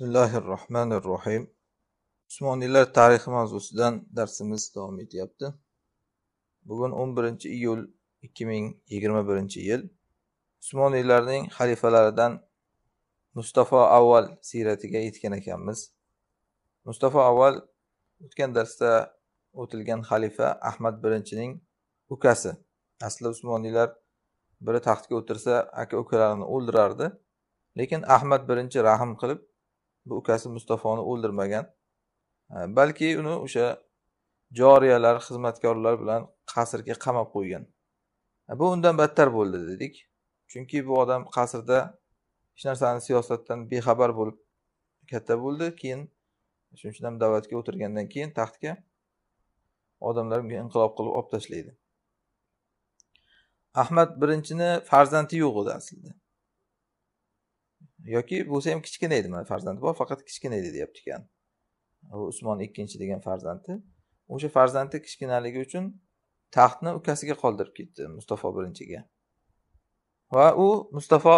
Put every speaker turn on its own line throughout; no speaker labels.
bismillahi rohmanir rohim usmoniylar tarixi mavzusidan darsimiz davom etyapti bugun 11 iyul 2021 yil usmoniylarning xalifalaridan mustafo avval siyratiga yetgan ekanmiz mustafo avval o'tgan darsda o'tilgan xalifa ahmad birinchining ukasi asli usmoniylar biri taxtga o'tirsa aka ukalarini o'ldirardi lekin ahmad birinchi rahm qilib bu ukasi mustafoni o'ldirmagan balki uni o'sha joriyalar xizmatkorlar bilan qasrga qamab qo'ygan bu undan battar bo'ldi dedik chunki bu odam qasrda hech narsani siyosatdan bexabar bo'lib katta bo'ldi keyin uchun ham davlatga o'tirgandan keyin taxtga odamlar unga inqilob qilib olib tashlaydi ahmad birinchini farzandi yo'q edi aslida yoki bo'lsa ham kichkina edi mana farzandi bor faqat kichkina edi deyapti ekan usmon ikkinchi degan farzandi o'sha farzandi kichkinaligi uchun taxtni ukasiga qoldirib ketdi mustafo birinchiga va u mustafo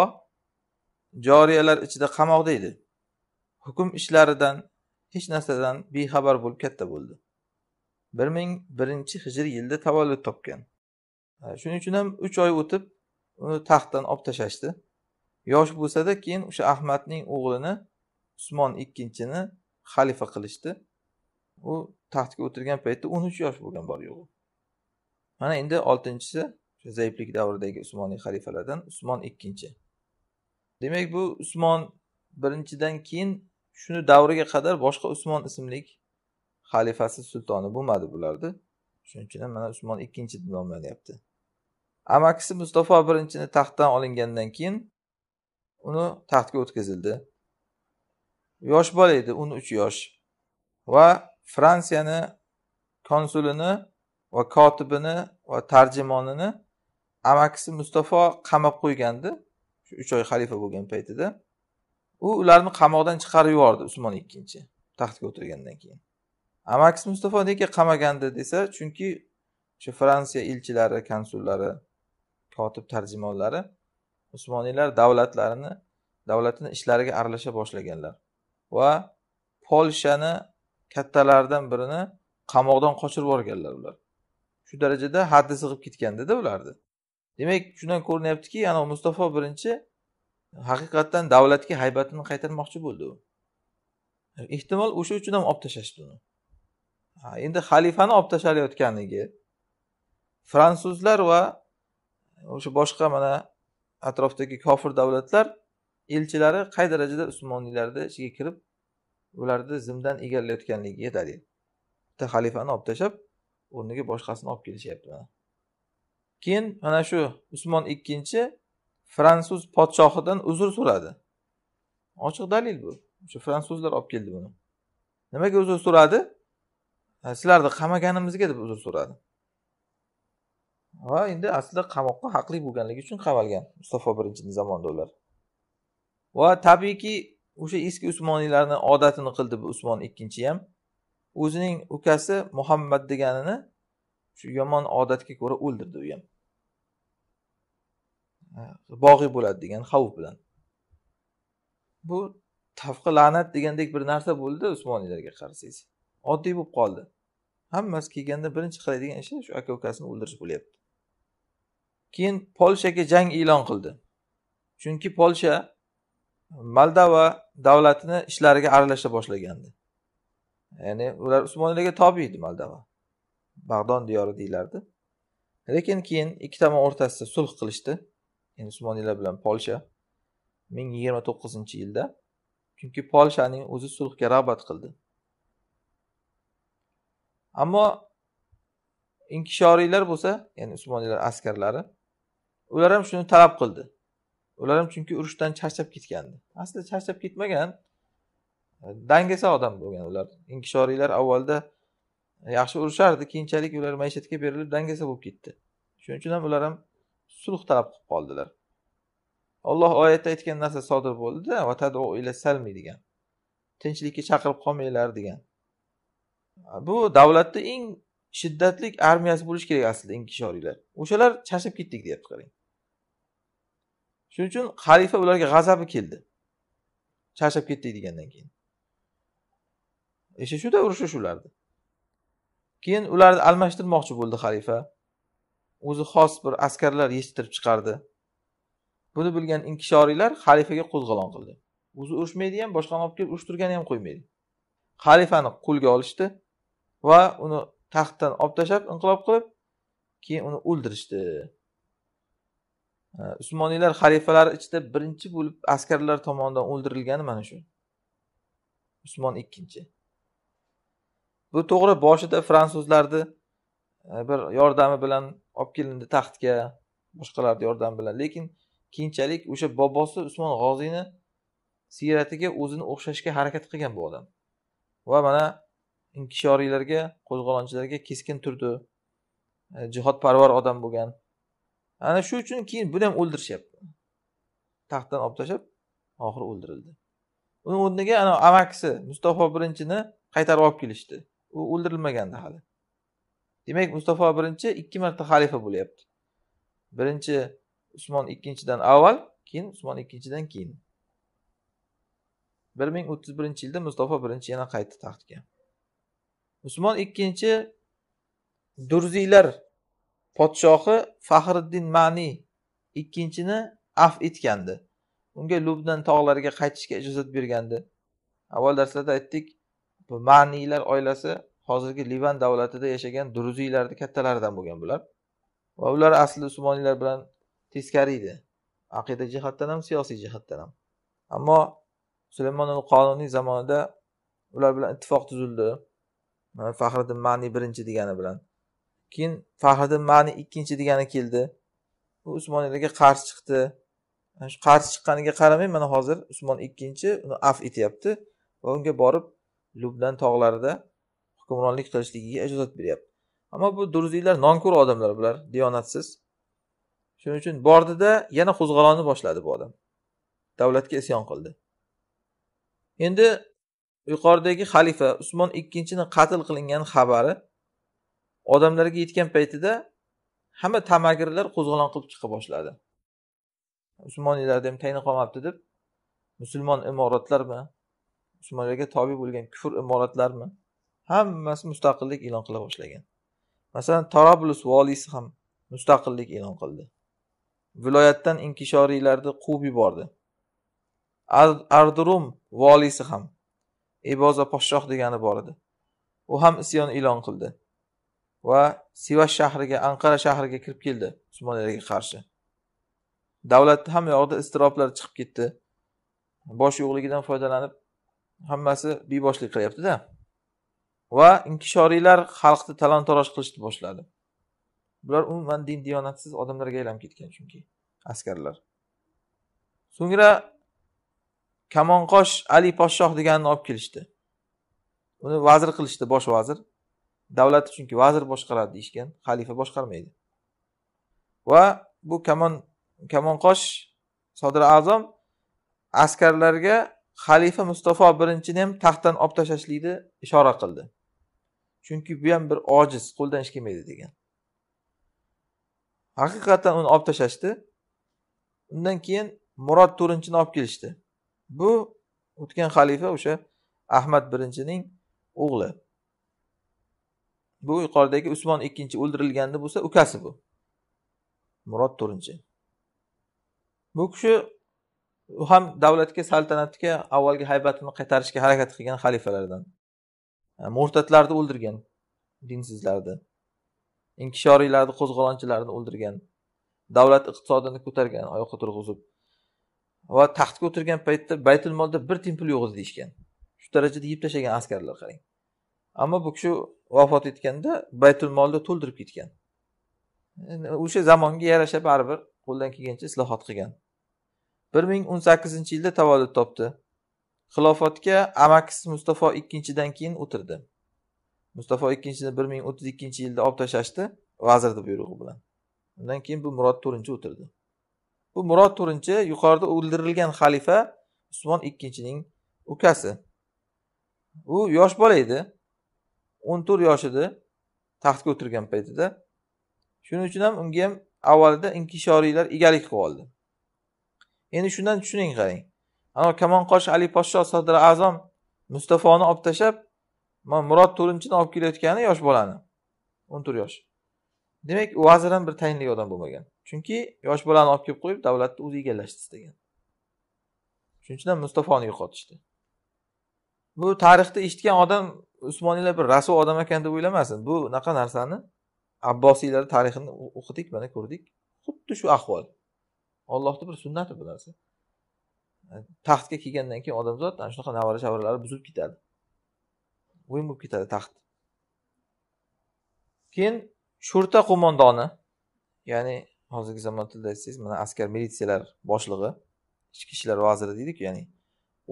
joriyalar ichida qamoqda edi hukm ishlaridan hech narsadan bexabar bo'lib katta bo'ldi bir ming birinchi hijriy yilda tavallud topgan shuning uchun ham uch oy o'tib uni taxtdan olib tashlashdi yosh bo'lsada keyin o'sha ahmadning o'g'lini usmon ikkinchini xalifa qilishdi u taxtga o'tirgan paytda o'n uch yosh bo'lgan bor yo'g'i mana endi oltinchisi zaiflik davridagi usmoniy xalifalardan usmon ikkinchi demak bu usmon birinchidan keyin shuni davriga qadar boshqa usmon ismli xalifasi sultoni bo'lmadi bularni shuning uchun ham mana usmon ikkinchi deb nomlanyapti amakisi mustafo birinchini taxtdan olingandan keyin uni taxtga o'tkazildi yosh bola edi o'n uch yosh va fransiyani konsulini va kotibini va tarjimonini amakisi mustafo qamab qo'ygandi shu uch oy xalifa bo'lgan paytida u ularni qamoqdan chiqarib yubordi usmon ikkinchi taxtga o'tirgandan keyin amakisi mustafo nega qamagandi desa chunki o'sha fransiya elchilari konsullari kotib tarjimonlari Usmoniylar davlatlarini davlatini ishlariga aralasha boshlaganlar va Polshani kattalaridan birini qamoqdan qochirib yuborganlar ular. Shu darajada haddi sig'ib ketgandida ularni. Demak, shundan ko'rinyaptiki, ana Mustafo birinchi haqiqatdan davlatga haybatini qaytarmoqchi bo'ldi u. Ehtimol o'sha uchun ham olib tashlashdi uni. endi xalifani olib tashlayotganligi fransuzlar va o'sha boshqa mana atrofdagi kofir davlatlar elchilari qay darajada usmoniylarni ichiga kirib ularni zimdan egallayotganligiga dalil bitta xalifani olib tashlab o'rniga boshqasini olib kelishyapti mana keyin mana shu usmon ikkinchi fransuz podshohidan uzr so'radi ochiq dalil bu o'sha fransuzlar olib keldi buni nimaga uzr so'radi sizlarni qamaganimizga deb uzr so'radi va endi aslida qamoqqa haqli bo'lganligi uchun qamalgan mustafo birinchini zamonida ular va tabiiyki o'sha eski usmoniylarni odatini qildi bu usmon ikkinchi ham o'zining ukasi muhammad deganini shu yomon odatga ko'ra o'ldirdi u ham bog'iy bo'ladi degan xavf bilan bu tafqi la'nat degandek bir narsa bo'ldi usmoniylarga qarasangiz oddiy bo'lib qoldi hammasi kelganda birinchi qiladigan ishi shu aka ukasini o'ldirish bo'lyapti keyin polshaga jang e'lon qildi chunki polsha moldova davlatini ishlariga aralasha boshlagandi ya'ni ular usmonlilarga tobe edi moldova bag'don diyori deyilardi lekin keyin ikki tomon o'rtasida sulh qilishdi yani usmoniylar bilan polsha ming yigirma to'qqizinchi yilda chunki polshaning o'zi sulhga rag'bat qildi ammo inkishoriylar bo'lsa ya'ni usmoniylar askarlari ular ham shuni talab qildi ular ham chunki urushdan charchab ketgandi aslida charchab ketmagan dangasa odam bo'lgan ular inkishoriylar avvalda e, yaxshi urushardi keyinchalik ular maishatga berilib dangasa bo'lib ketdi shuning uchun ham ular ham sulh talab qilib qoldilar olloh oyatda aytgan narsa sodir bo'ldida salmi degan tinchlikka chaqirib qolmanglar degan bu davlatni eng shiddatli armiyasi bo'lishi kerak aslida inkishoriylar o'shalar charchab ketdik deyapti qarang shuning uchun xalifa ularga g'azabi keldi charchab ketdik degandan keyin ishi shuda urushish ularni keyin ularni almashtirmoqchi bo'ldi xalifa o'zi xos bir askarlar yetishtirib chiqardi buni bilgan inkishoriylar xalifaga qo'zg'olon qildi o'zi urushmaydi ham boshqani olib kelib urushtirgani ham qo'ymaydi xalifani qo'lga olishdi va uni taxtdan olib tashlab inqilob qilib keyin uni o'ldirishdi Э, usmoniylar xalifalari ichida birinchi bo'lib askarlar tomonidan o'ldirilgani mana shu usmon ikkinchi bu to'g'ri boshida fransuzlarni e, bir yordami bilan olib kelindi taxtga boshqalarni yordami bilan lekin keyinchalik o'sha bobosi usmon g'oziyni siyratiga o'zini o'xshashga harakat qilgan bu odam va mana inkishoriylarga qo'zg'olonchilarga keskin turdi e, jihodparvar odam bo'lgan ana shu uchun keyin buni ham o'ldirishyapti taxtdan olib tashlab oxiri o'ldirildi uni o'rniga ana amakisi mustafo birinchini qaytarib olib kelishdi u o'ldirilmagandi hali demak mustafo birinchi ikki marta xalifa bo'lyapti birinchi usmon ikkinchidan avval keyin usmon ikkinchidan keyin bir ming o'ttiz birinchi yilda mustafo birinchi yana qaytdi taxtga usmon ikkinchi durziylar podshohi faxriddin mani ikkinchini af etgandi unga lubdan tog'lariga qaytishga ijozat bergandi avval darslarda aytdik bu maniylar oilasi hozirgi livan davlatida yashagan druziylarni kattalaridan bo'lgan bular va ular asli usmoniylar bilan teskari edi aqida jihatdan ham siyosiy jihatdan ham ammo sulaymon qonuniy zamonida ular bilan ittifoq tuzildi faxriddin mani birinchi degani bilan keyin fahriddin mani ikkinchi degani keldi u usmoniylarga qarshi chiqdi shu qarshi chiqqaniga qaramay mana hozir usmon ikkinchi uni af etyapti va unga borib lubdan tog'larida hukmronlik qilishligiga ijozat beryapti ammo bu durziylar nonko'r odamlar bular diyonatsiz shuning uchun bordida yana qo'zg'olonni boshladi bu odam davlatga isyon qildi endi yuqoridagi xalifa usmon ikkinchini qatl qilingani xabari odamlarga yetgan paytida hamma tamagirlar qo'zg'olon qilib chiqa boshladi musulmoniylarda ham tayin qolmabdi deb musulmon imoratlarmi musulmonlarga tobe bo'lgan kufr imoratlarmi hammasi mustaqillik e'lon qila boshlagan masalan tarablus voliysi ham mustaqillik e'lon qildi viloyatdan inkishoriylarni quvib yubordi ardurum voliysi ham eboza podshoh degani bor edi u ham isyon e'lon qildi va sivas shahriga anqara shahriga kirib keldi usmonlilarga qarshi davlatni hamma yog'ida iztiroblar chiqib ketdi bosh yo'qligidan foydalanib hammasi beboshlik qilyaptida va inkishoriylar xalqni talon taroj qilishni boshladi bular umuman din diyonatsiz odamlarga aylanib ketgan chunki askarlar so'ngra kamonqosh ali podshoh deganini olib kelishdi uni vazir qilishdi bosh vazir davlat chunki vazir boshqaradi deyishgan xalifa boshqarmaydi va bu kamon kamonqosh sodir azam askarlarga xalifa mustafo birinchini ham taxtdan olib tashlashlikni ishora qildi chunki bu ham bir ojiz qo'ldan ish kelmaydi degan haqiqatdan uni olib tashlashdi undan keyin murod to'rtinchini olib kelishdi bu o'tgan xalifa o'sha ahmad birinchining o'g'li bu yuqoridagi usmon ikkinchi o'ldirilganda bo'lsa ukasi bu murod to'rtinchi bu kishi u ham davlatga saltanatga avvalgi haybatini qaytarishga harakat qilgan xalifalardan murtadlarni o'ldirgan dinsizlarni inkishoriylarni qo'zg'olonchilarni o'ldirgan davlat iqtisodini ko'targan oyoqqa turg'izib va taxtga o'tirgan paytda baytul molda bir tiyin pul yo'q edi deyishgan shu darajada yeb tashlagan askarlar qarang ammo bu kishi vafot etganda baytul molni to'ldirib ketgan o'sha zamonga yarasha baribir qo'ldan kelgancha islohot qilgan bir ming o'n sakkizinchi yilda tavallud topdi xilofatga amakisi mustafo ikkinchidan keyin o'tirdi mustafo ikkinchini bir ming o'ttiz ikkinchi yilda olib tashlashdi vazirni buyrug'i bilan undan keyin bu murod to'rtinchi o'tirdi bu murod to'rtinchi yuqorida o'ldirilgan xalifa usmon ikkinchining ukasi u yosh bola edi o'n to'rt yoshida taxtga o'tirgan paytida shuning uchun ham unga ham avvalida inkishoriylar egalik qilib oldi endi shundan tushuning qarang anavi kamonqosh ali poshsho sodir azam mustafoni olib tashlab murod to'rinchini olib kelayotgani yosh bolani o'n to'rt yosh demak vazir ham bir tayinli odam bo'lmagan chunki yosh bolani olib kelib qo'yib davlatni o'zi egallashni istagan shuning uchun ham mustafoni yo'qotishdi bu tarixda eshitgan odam usmoniylar bir rasvo odam ekan deb o'ylamasin bu unaqa narsani abbosiylar tarixini o'qidik mana ko'rdik xuddi shu ahvol ollohni bir sunnati bu narsa taxtga kelgandan keyin odamzod ana shunaqa navara shavaralari buzilib ketadi o'yin bo'lib ketadi taxt keyin sho'rta qo'mondoni ya'ni hozirgi zamon tilida aytsangiz mana askar militsiyalar boshlig'i ichki ishlar vaziri deydiku ya'ni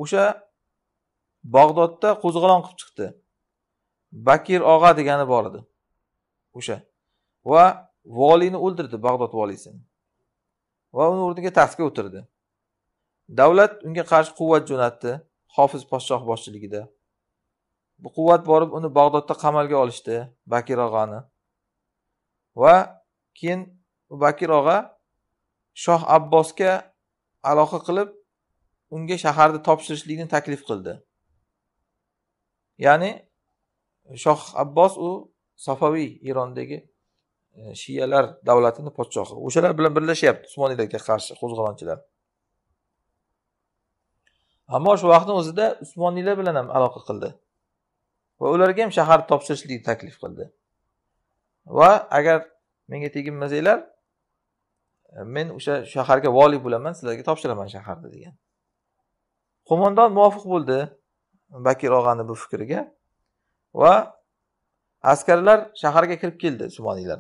o'sha bag'dodda qo'zg'olon qilib chiqdi bakir og'a degani bor edi o'sha va voliyni o'ldirdi bag'dod voliysini va uni o'rniga taxtga o'tirdi davlat unga qarshi quvvat jo'natdi hofiz podshoh boshchiligida bu quvvat borib uni bag'dodda qamalga olishdi bakir og'ani va keyin bakir og'a shoh abbosga aloqa qilib unga shaharni topshirishlikni taklif qildi ya'ni shoh abbos u safaviy irondagi e, shiyalar davlatini podshohi o'shalar bilan birlashyapti usmoniylarga qarshi qo'zg'olonchilar ammo shu vaqtni o'zida usmoniylar bilan ham aloqa qildi va ularga ham shahar topshirishlikni taklif qildi va agar menga teginmasanglar e, men o'sha shaharga voliy bo'laman sizlarga topshiraman shaharni degan qo'mondon muvofiq bo'ldi bakir og'ani bu fikriga va askarlar shaharga kirib keldi sumoniylar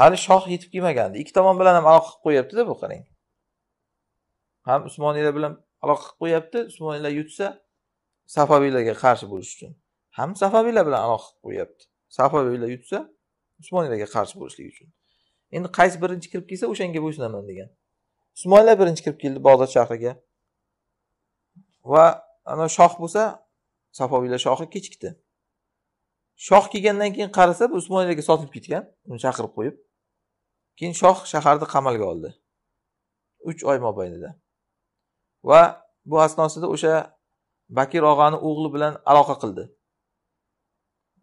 hali shoh yetib kelmagandi ikki tomon bilan ham aloqa qilib qo'yyaptida bu qarang ham usmoniylar bilan aloqa qilib qo'yapti usmoniylar yutsa safaviylarga qarshi bo'lish uchun ham safaviylar bilan aloqa qilib qo'yapti safaviylar yutsa usmoniylarga qarshi bo'lishlik uchun endi qaysi birinchi kirib kelsa o'shanga bo'ysunaman degan usmoniylar birinchi kirib keldi bog'dod shahriga va ana shoh bo'lsa safoviylar shohi kechikdi shoh kelgandan keyin qarasa usmon aka sotilib ketgan uni chaqirib qo'yib keyin shoh shaharni qamalga oldi uch oy mobaynida va bu asnosida o'sha bakir og'ani o'g'li bilan aloqa qildi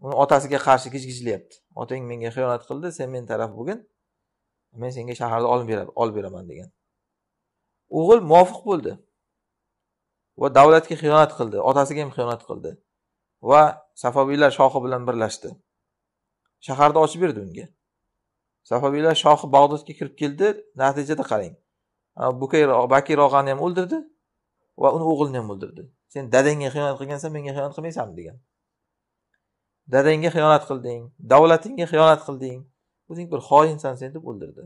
uni otasiga qarshi gijgijlayapti otang menga xiyonat qildi sen men taraf bo'lgin men senga shaharni olib beraman olib beraman degan o'g'il muvofiq bo'ldi va davlatga xiyonat qildi otasiga ham xiyonat qildi va safoviylar shohi bilan birlashdi shaharni ochib berdi unga safoviylar shohi bag'dodga kirib keldi natijada qarang bukay bakir og'ani ham o'ldirdi va uni o'g'lini ham o'ldirdi sen dadangga xiyonat qilgansan menga xiyonat qilmaysan degan dadangga xiyonat qilding davlatingga xiyonat qilding o'zing bir xoinsan sen deb o'ldirdi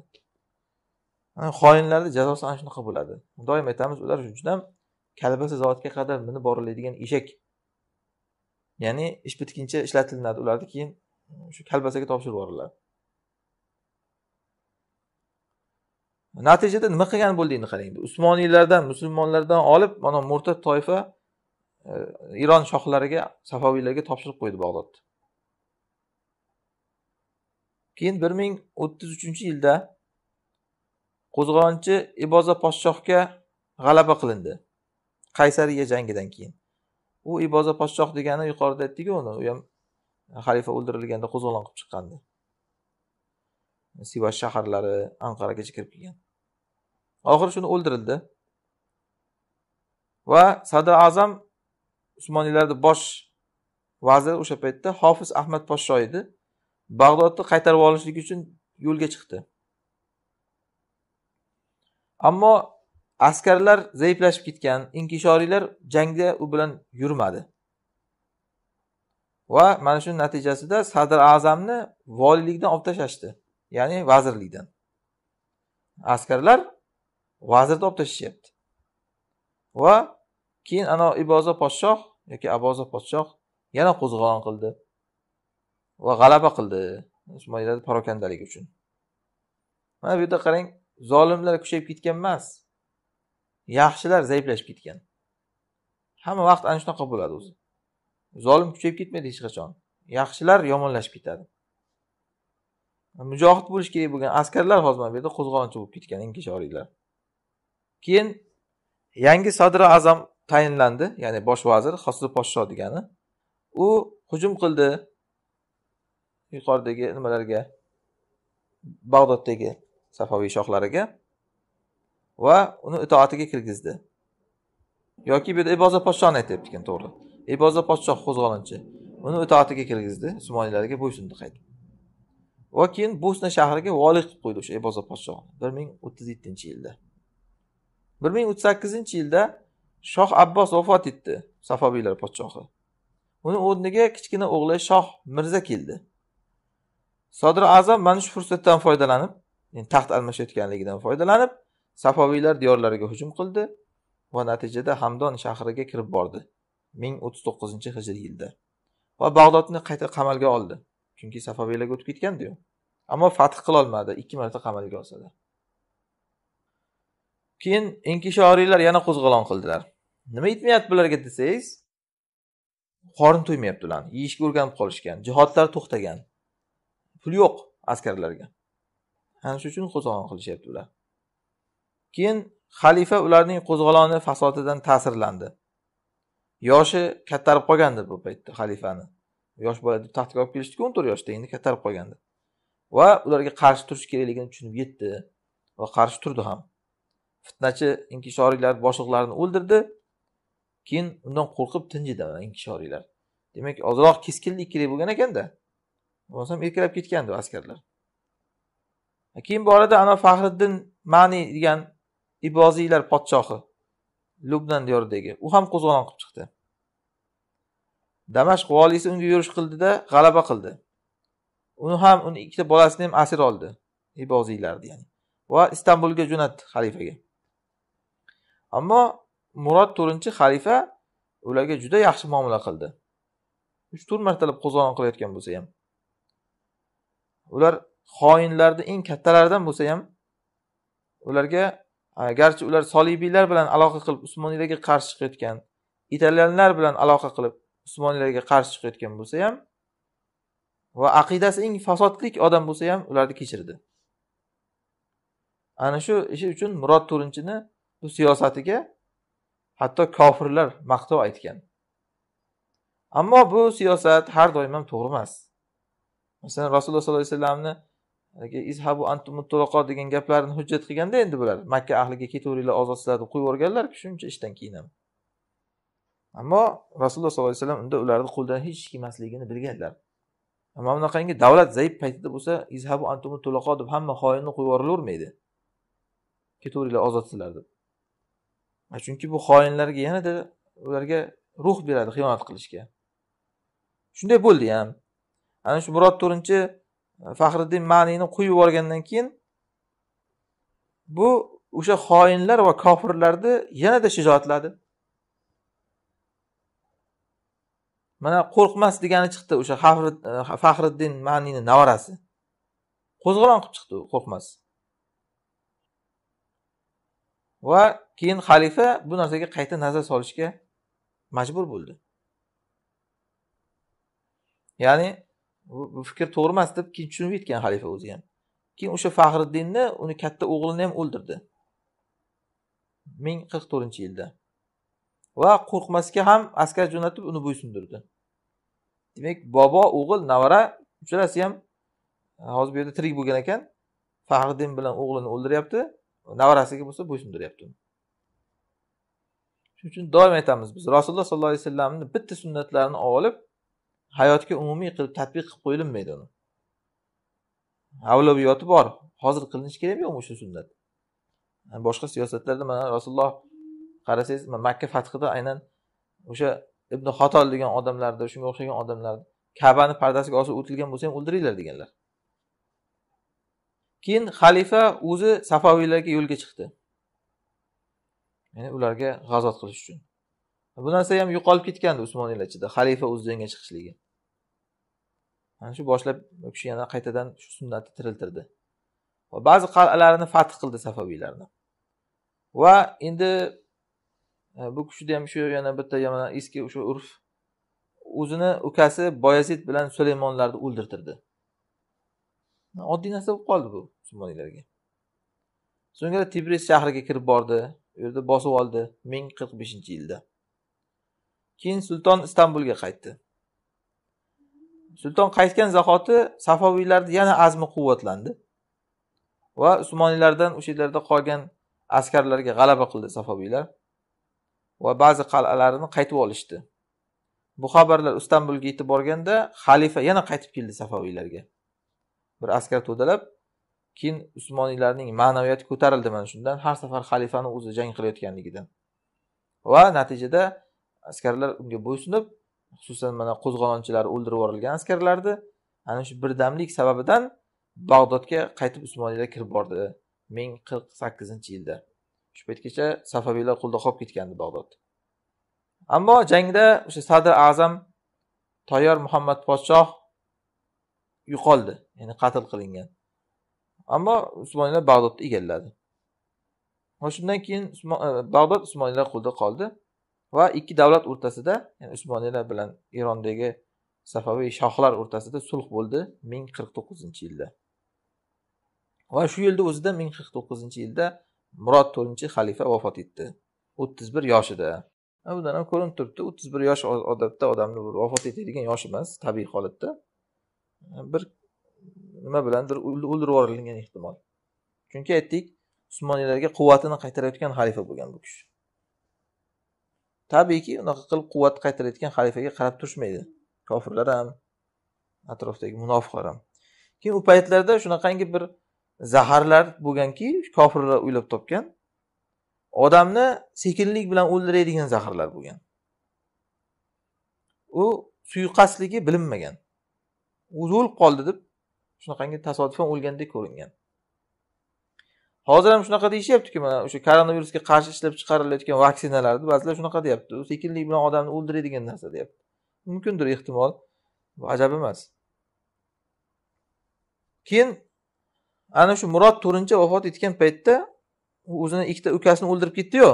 xoinlarni jazosi ana shunaqa bo'ladi doim aytamiz ular juda ham zotga qadar minib boriladigan eshak ya'ni ish bitguncha ishlatilinadi ularni keyin shu kolbasaga topshirib yuboriladi natijada nima qilgan endi qarang usmoniylardan musulmonlardan olib mana murtad toifa e, iron shohlariga safaviylarga topshirib qo'ydi bag'dodni keyin bir ming o'ttiz uchinchi yilda qo'zg'olonchi iboza podshohga g'alaba qilindi qaysariya jangidan keyin u iboza podshoh degani yuqorida aytdikku uni u ham xalifa o'ldirilganda qo'zg'olon qilib chiqqandi sivash shaharlari anqaragacha kirib kelgan oxiri shuni o'ldirildi va sado azam usmoniylarni bosh vaziri o'sha paytda hofiz ahmad podsho edi bag'dodni qaytarib olishlik uchun yo'lga chiqdi ammo askarlar zaiflashib ketgan inkishoriylar jangda u bilan yurmadi va mana shu natijasida sadr azamni voliylikdan olib tashlashdi ya'ni vazirlikdan askarlar vazirni olib tashlashyapti va keyin ana iboza podshoh yoki aboza podshoh yana qo'zg'olon qildi va g'alaba qildi musulmonlarni parokandalik uchun mana bu yerda qarang zolimlar kuchayib ketgan emas yaxshilar zaiflashib ketgan hamma vaqt ana shunaqa bo'ladi o'zi zolim kuchayib ketmaydi hech qachon yaxshilar yomonlashib ketadi mujohid bo'lishi kerak bo'lgan askarlar hozir bu yerda qo'zg'olonchi bo'lib ketgan inkishoriylar keyin yangi sadri azam tayinlandi ya'ni bosh vazir hosili podsho degani u hujum qildi yuqoridagi nimalarga bag'doddagi safaviy shohlariga va uni itoatiga kirgizdi yoki bu yerda iboza podshohni aytyapti to'g'ri iboza podshoh qo'zg'olonchi uni itoatiga kirgizdi usmoniylarga bo'ysundi qaytib va keyin bosna shahriga voliy qilib qo'ydi o'sha iboza podshohni bir ming o'ttiz yettinchi yilda bir ming o'ttiz sakkizinchi yilda shoh abbos vafot etdi safobiylar podshohi uni o'rniga kichkina o'g'li shoh mirza keldi sodir azam mana shu fursatdan foydalanib yani taxt almashayotganligidan foydalanib safoviylar diyorlariga hujum qildi va natijada hamdon shahriga kirib bordi ming o'ttiz to'qqizinchi hijriy yilda va bag'dodni qayta qamalga oldi chunki safoviylarga o'tib ketgandiyu ammo fath qilolmadi ikki marta qamalga olsalar keyin inkishoriylar yana qo'zg'olon qildilar nima yetmayapti bularga desangiz qorin to'ymayapti ularni yeyishga o'rganib qolishgan jihodlar to'xtagan pul yo'q askarlarga ana shuning uchun qo'zg'olon qilishyapti ular keyin xalifa ularning qo'zg'oloni fasodidan ta'sirlandi yoshi kattarib qolgandi bu paytda xalifani yosh bola deb taxtga olib kelishdiku o'n to'rt yoshda endi kattarib qolgandi va ularga qarshi turish kerakligini tushunib yetdi va qarshi turdi ham fitnachi inkishoriylar boshliqlarini o'ldirdi keyin undan qo'rqib tinjidi inkishoriylar demak ozroq keskinlik kerak bo'lgan ekanda bo'lmasam erkalab ketgandi askarlar keyin bu orada anavi faxriddin mani degan iboziylar podshohi lubnan diyoridagi u ham qo'zg'olon qilib chiqdi damashq voliysi unga yurish qildida g'alaba qildi uni ham uni ikkita bolasini ham asir oldi iboziylarni ya'ni va istanbulga jo'natdi xalifaga ammo murod to'rtinchi xalifa ularga juda yaxshi muomala qildi uch to'rt martalab qo'zg'olon qilayotgan bo'lsa ham ular xoinlarni eng kattalaridan bo'lsa ham ularga Э, garchi ular solibiylar bilan aloqa qilib usmoniylarga qarshi chiqayotgan italyanlar bilan aloqa qilib usmoniylarga qarshi chiqayotgan bo'lsa ham va aqidasi eng fasodlik odam bo'lsa ham ularni kechirdi ana shu ishi uchun murod to'rinchini bu siyosatiga hatto kofirlar maqtov aytgan ammo bu siyosat har doim ham to'g'ri emas masalan rasululloh sollallohu alayhi vasallamni izhabu antum mutolaqo degan gaplarni hujjat qilganda endi bular makka ahliga ketaveringlar ozod sizlar deb qo'yib yuborganlarku shuncha ishdan keyin ham ammo rasululloh sollallohu alayhi vasallam unda ularni qo'lidan hech kelmasligini bilganlar mana bunaqangi davlat zaif paytida bo'lsa izhabu antum mutolaqo deb hamma xoinni qo'yib yuborilavermaydi ketaveringlar ozod sizlar deb chunki bu xoinlarga yanada ularga ruh beradi xiyonat qilishga shunday bo'ldi ham ana shu murod to'rtinchi faxriddin manini quyib yuborgandan keyin bu o'sha xoinlar va kofirlarni yanada shijoatladi mana qo'rqmas degani chiqdi o'sha faxriddin manini navarasi qo'zg'olon qilib chiqdi qo'rqmas va keyin xalifa bu narsaga qayta nazar solishga majbur bo'ldi ya'ni bu fikr to'g'ri emas deb keyin tushunib yetgan xalifa o'zi ham keyin o'sha faxriddinni uni katta o'g'lini ham o'ldirdi ming qirq to'rtinchi yilda va qo'rqmasga ham askar jo'natib uni bo'ysundirdi demak bobo o'g'il navara uchalasi ham e, hozir bu yerda tirik bo'lgan ekan faxriddin bilan o'g'lini o'ldiryapti navarasiga bo'lsa bo'ysundiryapti shuning uchun doim aytamiz biz rasululloh sollallohu alayhi vasallamni bitta sunnatlarini olib hayotga umumiy qilib tatbiq qilib qo'yilinmaydi uni avloviyoti bor hozir qilinishi kerak yo'qmi o'sha sunnat boshqa siyosatlarda mana rasululloh qarasangiz makka fathida aynan o'sha ibn xotol degan odamlarni shunga o'xshagan odamlarni kabani pardasiga osib o'tilgan bo'lsa ham o'ldiringlar deganlar keyin xalifa o'zi safaviylarga yo'lga chiqdi ya'ni ularga g'azovat qilish uchun bu narsa ham yo'qolib ketgandi usmoniylar ichida xalifa o'zi jangga chiqishligi ana shu boshlab u kishi yana qaytadan shu sunnatni tiriltirdi va ba'zi qal'alarni fath qildi safaviylarni va endi e, bu kishida ham shu yana bitta yana eski o'sha urf o'zini ukasi boyazid bilan sulaymonlarni o'ldirtirdi oddiy narsa bo'lib qoldi bu musulmonlarga so'ngra tibris shahriga kirib bordi u yerda bosib oldi ming qirq beshinchi yilda keyin sulton istanbulga qaytdi sulton qaytgan zahoti safoviylarni yana azmi quvvatlandi va usmoniylardan o'sha yerlarda qolgan askarlarga g'alaba qildi safoviylar va ba'zi qal'alarini qaytib olishdi bu xabarlar istanbulga yetib borganda xalifa yana qaytib keldi safoviylarga bir askar to'dalab keyin usmoniylarning ma'naviyati ko'tarildi mana shundan har safar xalifani o'zi jang qilayotganligidan va natijada askarlar unga bo'ysunib xususan mana qo'zg'olonchilar o'ldirib yuborilgan askarlarni ana shu birdamlik sababidan bag'dodga qaytib usmoniylar kirib bordi ming qirq sakkizinchi yilda shu paytgacha safaviylar qo'lida qolib ketgandi bag'dod ammo jangda o'sha sadr azam tayyor muhammad podshoh yo'qoldi ya'ni qatl qilingan ammo usmoniylar bag'dodni egalladi va shundan keyin bag'dod usmoniylar qo'lida qoldi va ikki davlat o'rtasida ya'ni usmoniylar bilan erondagi safaviy shohlar o'rtasida sulh bo'ldi ming qirq to'qqizinchi yilda va shu yilni o'zida ming qirq to'qqizinchi yilda murod to'rtinchi xalifa vafot etdi o'ttiz bir yoshida bundan ham ko'rinib turibdi o'ttiz bir yosh odatda odamni vafot etadigan yosh emas tabiiy holatda bir nima bilandir o'ldirib yuborilgan ehtimol chunki aytdik usmoniylarga quvvatini qaytarayotgan xalifa bo'lgan bu kishi tabiiyki unaqa qilib quvvat qaytarayotgan xalifaga qarab turishmaydi kofirlar ham atrofdagi munofiqlar ham keyin u paytlarda shunaqangi bir zaharlar bo'lganki kofirlar o'ylab topgan odamni sekinlik bilan o'ldiradigan zaharlar bo'lgan u suiqastligi bilinmagan o'zi o'lib qoldi deb shunaqangi tasodifan o'lgandek ko'ringan hozir ham shunaqa deyishyaptiku mana o'sha koronavirusga qarshi ishlab chiqarilayotgan vaksinalarni ba'zilar shunaqa deyapti u sekinlik bilan odamni o'ldiradigan narsa deyapti mumkindir ehtimol bu ajab emas keyin ana shu murod to'rtinchi vafot etgan paytda u o'zini ikkita ukasini o'ldirib ketdiyu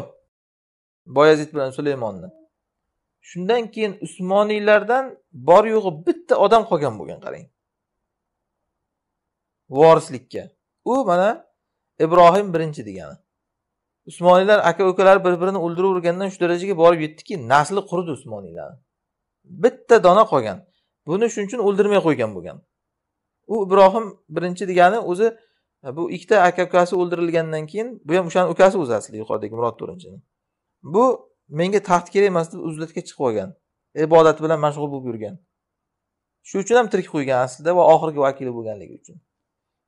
boyazid bilan sulaymonni shundan keyin usmoniylardan bor yo'g'i bitta odam qolgan bo'lgan qarang vorislikka u mana ibrohim birinchi degani usmoniylar aka ukalar bir birini o'ldiravergandan shu darajaga borib yetdiki nasli quridi usmoniylarni bitta dona qolgan buni shuning uchun o'ldirmay qo'ygan bo'lgan u ibrohim birinchi degani o'zi e, bu ikkita aka ukasi o'ldirilgandan keyin bu ham o'shani ukasi o'zi aslida yuqoridagi murod to'rinchini bu menga taxt kerak emas deb uzlatga chiqib olgan ibodat bilan mashg'ul bo'lib yurgan shu uchun ham tirik qo'ygan aslida va oxirgi vakili bo'lganligi uchun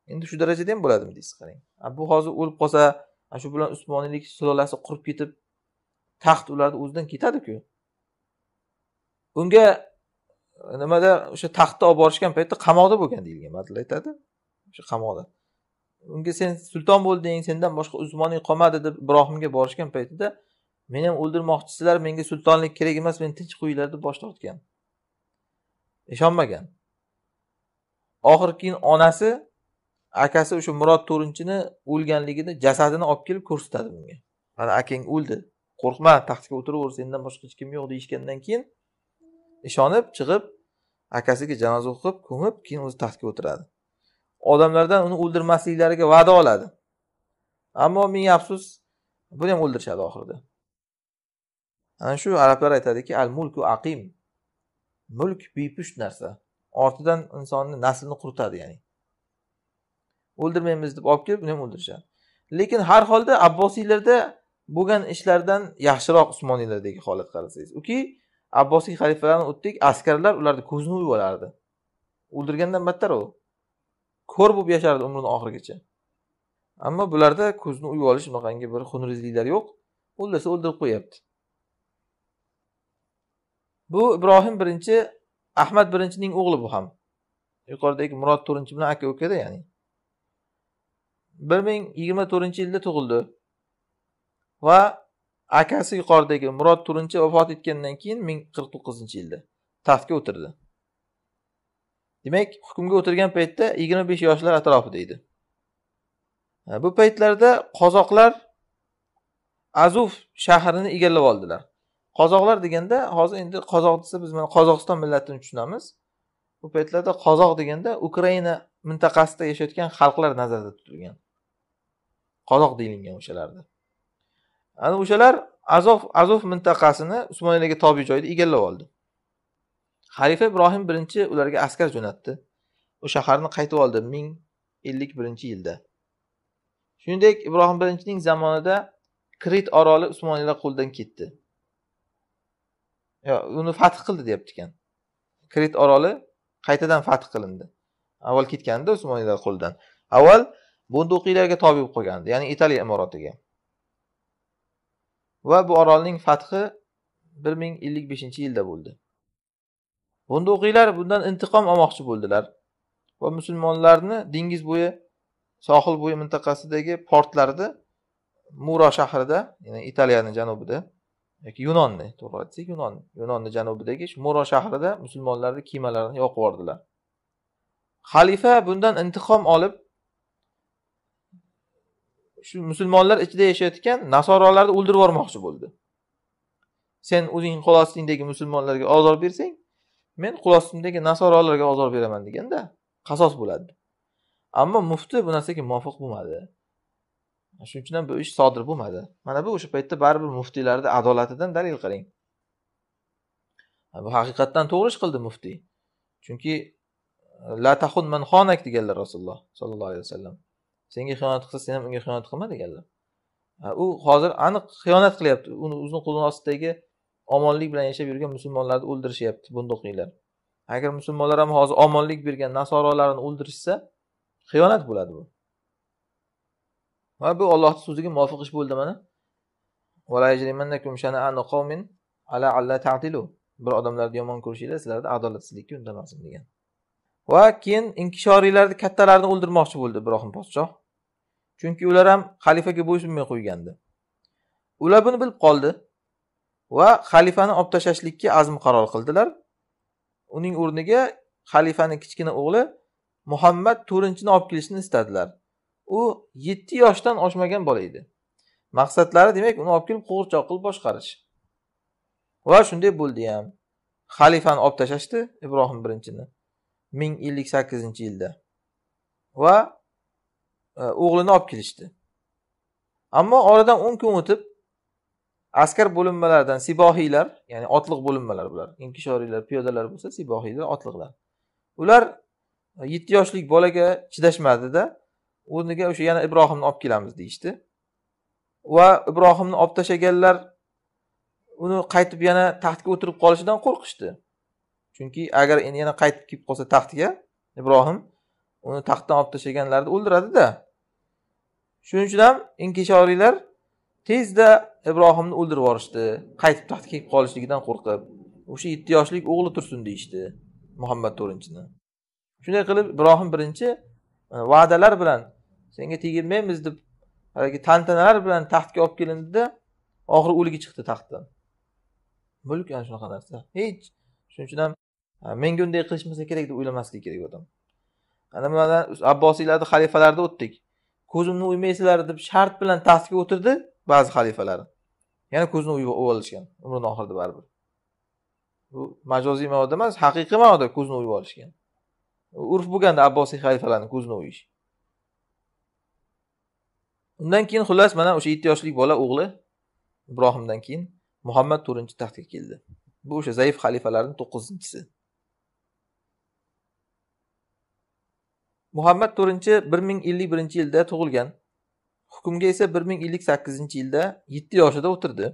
endi shu darajada ham bo'ladimi deysiz qarang bu hozir o'lib qolsa shu bilan usmoniylik sulolasi qurib ketib taxt ularni o'zidan ketadiku unga e, nimada o'sha taxtni olib borishgan paytda qamoqda bo'lgan deyilgan matlar aytadi o'sha qamoqda unga sen sulton bo'lding sendan boshqa usmoniy qolmadi deb ibrohimga borishgan paytida meni ham o'ldirmoqchisizlar menga sultonlik kerak emas meni tinch qo'yinglar deb bosh tortgan ishonmagan oxiri keyin onasi akasi o'sha murod to'rinchini o'lganligini jasadini olib kelib ko'rsatadi bunga mana akang o'ldi qo'rqma taxtga o'tiraver sendan boshqa hech kim yo'q deyishgandan keyin ishonib chiqib akasiga janoza o'qib ko'mib keyin o'zi taxtga o'tiradi odamlardan uni o'ldirmasliklariga va'da oladi ammo ming afsus buni ham o'ldirishadi oxirida ana shu arablar aytadiki al mulku aqim mulk bepusht narsa ortidan insonni naslini quritadi ya'ni o'ldirmaymiz deb olib kelib uni ham o'ldirishadi lekin har holda abbosiylarda bo'lgan ishlardan yaxshiroq usmoniylardagi holat qarasangiz uki abbosiy xalifalarni o'tdik askarlar ularni ko'zini uyib olardi o'ldirgandan battar u ko'r bo'lib yashardi umrini oxirigacha ammo bularda ko'zni uyib olish unaqangi bir xunrezliklar yo'q o'ldirsa o'ldirib qo'yapti bu ibrohim birinchi ahmad birinchining o'g'li bu ham yuqoridagi murod to'rtinchi bilan aka ukada ya'ni bir ming yigirma to'rtinchi yilda tug'ildi va akasi yuqoridagi murod turinchi vafot etgandan keyin ming qirq to'qqizinchi yilda taxtga o'tirdi demak hukmga o'tirgan paytda yigirma besh yoshlar atrofida edi bu paytlarda qozoqlar azuf shahrini egallab oldilar qozoqlar deganda hozir endi qozoq desa biz mana qozog'iston millatini tushunamiz bu paytlarda qozoq deganda ukraina mintaqasida yashayotgan xalqlar nazarda tutilgan qozoq deyilgan o'shalarni ana o'shalar azov azov mintaqasini usmoniylarga tobi joyda egallab oldi xalifa ibrohim birinchi ularga askar jo'natdi u shaharni qaytib oldi ming ellik birinchi yilda shuningdek ibrohim birinchining zamonida krit oroli usmoniylar qo'lidan ketdi yo uni fath qildi deyapti ekan krit oroli qaytadan fath qilindi avval ketgandi usmoniylar qo'lidan avval bunduqiylarga tobe bo'lib qolgandi ya'ni italiya imoratiga va bu orolning fathi bir ming ellik beshinchi yilda bo'ldi bunduqiylar bundan intiqom olmoqchi bo'ldilar va musulmonlarni dengiz bo'yi sohil bo'yi mintaqasidagi portlarda muro shahrida ya'ni italiyani janubida yoki yunonni to'g'ri aytsak yunon yunonni janubidagi shu muro shahrida musulmonlarni kemalarini yoqib yubordilar xalifa bundan intiqom olib shu musulmonlar ichida yashayotgan nasorolarni o'ldirib yubormoqchi bo'ldi sen o'zing ostingdagi musulmonlarga ozor bersang men ostimdagi nasorolarga ozor beraman deganda qasos bo'ladi ammo mufti bu narsaga muvofiq bo'lmadi shuning uchun ham bu ish sodir bo'lmadi mana bu o'sha paytda baribir muftiylarni adolatidan dalil qiling bu haqiqatdan to'g'ri ish qildi muftiy chunki la taxun man xonak deganlar rasululloh sollallohu alayhi vasallam senga xiyonat qilsa sen ham unga xiyonat qilma deganlar u hozir aniq xiyonat qilyapti uni o'zini qo'lini ostidagi omonlik bilan yashab yurgan musulmonlarni o'ldirishyapti bundoqliklar agar musulmonlar ham hozir omonlik bergan nasorolarni o'ldirishsa xiyonat bo'ladi bu va bu ollohni so'ziga muvofiq ish bo'ldi mana bir odamlarni yomon ko'rishinglar sizlarda adolatsizlikka undamasin degan va keyin inkishoriylarni kattalarini o'ldirmoqchi bo'ldi ibrohim podshoh chunki ular ham xalifaga bo'ysunmay qo'ygandi ular buni bilib qoldi va xalifani olib tashlashlikka azm qaror qildilar uning o'rniga xalifani kichkina o'g'li muhammad to'rtinchini olib kelishni istadilar u yetti yoshdan oshmagan bola edi maqsadlari demak uni olib kelib qo'g'irchoq qilib boshqarish va shunday bo'ldi ham xalifani olib tashlashdi ibrohim birinchini ming ellik sakkizinchi yilda va Э, o'g'lini olib kelishdi ammo oradan o'n kun o'tib askar bo'linmalaridan sibohiylar ya'ni otliq bo'linmalar bular inkishoriylar piyodalar bo'lsa sibohiylar otliqlar ular e, yetti yoshlik bolaga chidashmadida o'rniga o'sha yana ibrohimni olib kelamiz deyishdi va ibrohimni olib tashlaganlar uni qaytib yana taxtga o'tirib qolishidan qo'rqishdi chunki agar endi yana qaytib kelib qolsa taxtga ibrohim uni taxtdan olib tashlaganlarida o'ldiradida shuning uchun ham inkishoriylar tezda ibrohimni o'ldirib yuborishdi qaytib taxtga kelib qolishligidan qo'rqib o'sha yetti yoshlik o'g'li tursin deyishdi muhammad to'rtinchini shunday qilib ibrohim birinchi va'dalar bilan senga tegilmaymiz deb haligi tantanalar bilan taxtga olib kelindida oxiri o'ligi chiqdi taxtdan mulk ana shunaqa narsa hech shuning uchun ham menga unday qilishmasa kerak deb o'ylamaslik kerak odam ana mana abbosiylarni xalifalarida o'tdik ko'zimni uymaysizlar deb shart bilan taxtga o'tirdi ba'zi xalifalari yana ko'zini uyib olishgan umrini oxirida baribir bu majoziy ma'noda emas haqiqiy ma'noda ko'zini uyib olishgan urf bo'lganda abbosiy xalifalarni ko'zini uyish undan keyin xullas mana o'sha yetti yoshlik bola o'g'li ibrohimdan keyin muhammad to'rtinchi taxtga keldi bu o'sha zaif xalifalarni to'qqizinchisi muhammad to'rtinchi bir ming ellik birinchi yilda tug'ilgan hukmga esa bir ming ellik sakkizinchi yilda yetti yoshida o'tirdi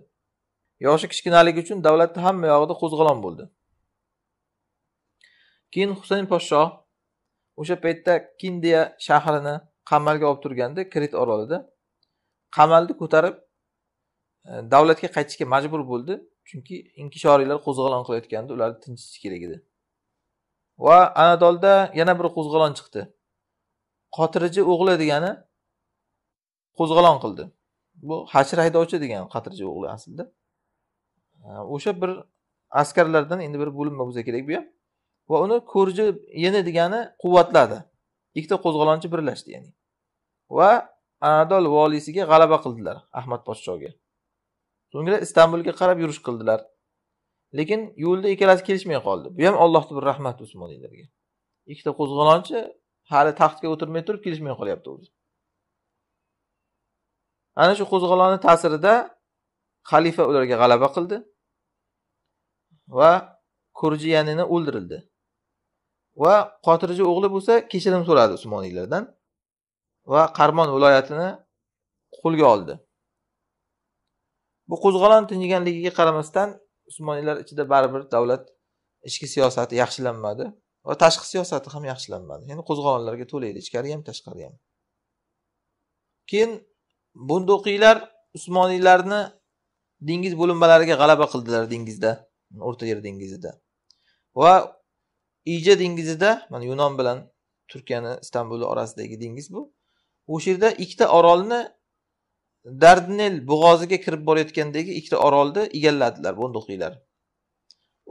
yoshi kichkinaligi uchun davlatni hamma yog'ida qo'zg'olon bo'ldi keyin husayn podshoh o'sha paytda kindiya shahrini qamalga olib turganda krit orolida qamalni ko'tarib e, davlatga qaytishga majbur bo'ldi chunki inkishoriylar qo'zg'olon qilayotgandi ularni tinchitish kerak edi va anadolda yana bir qo'zg'olon chiqdi qotirichi o'g'li degani qo'zg'olon qildi bu hashr haydovchi degan qotirji o'g'li aslida o'sha bir askarlardan endi bir bo'linma bo'lsa kerak bu ham va uni ko'rji yeni degani quvvatladi ikkita qo'zg'olonchi birlashdi ya'ni va anadol voliysiga g'alaba qildilar ahmad podshohga so'ngra istanbulga qarab yurish qildilar lekin yo'lda ikkalasi kelishmay qoldi bu ham allohni bir rahmati usmoniylarga ikkita qo'zg'olonchi hali taxtga o'tirmay turib kelishmay qolyapti o'zi ana shu qo'zg'olonni ta'sirida xalifa ularga g'alaba qildi va kurjiyanini o'ldirildi va qotirji o'g'li bo'lsa kechirim so'radi usmoniylardan va qarmon viloyatini qo'lga oldi bu qo'zg'olon tinchiganligiga qaramasdan usmoniylar ichida baribir davlat ichki siyosati yaxshilanmadi va tashqi siyosati ham yaxshilanmadi endi qo'zg'olonlarga to'laydi ichkari ham tashqari ham keyin bunduqiylar usmoniylarni dengiz bo'linmalariga g'alaba qildilar dengizda o'rta yer dengizida va ija dengizida mana yunon bilan turkiyani istanbul orasidagi dengiz bu o'sha yerda ikkita orolni dardnel bo'g'oziga kirib borayotgandagi ikkita orolni egalladilar bunduqiylar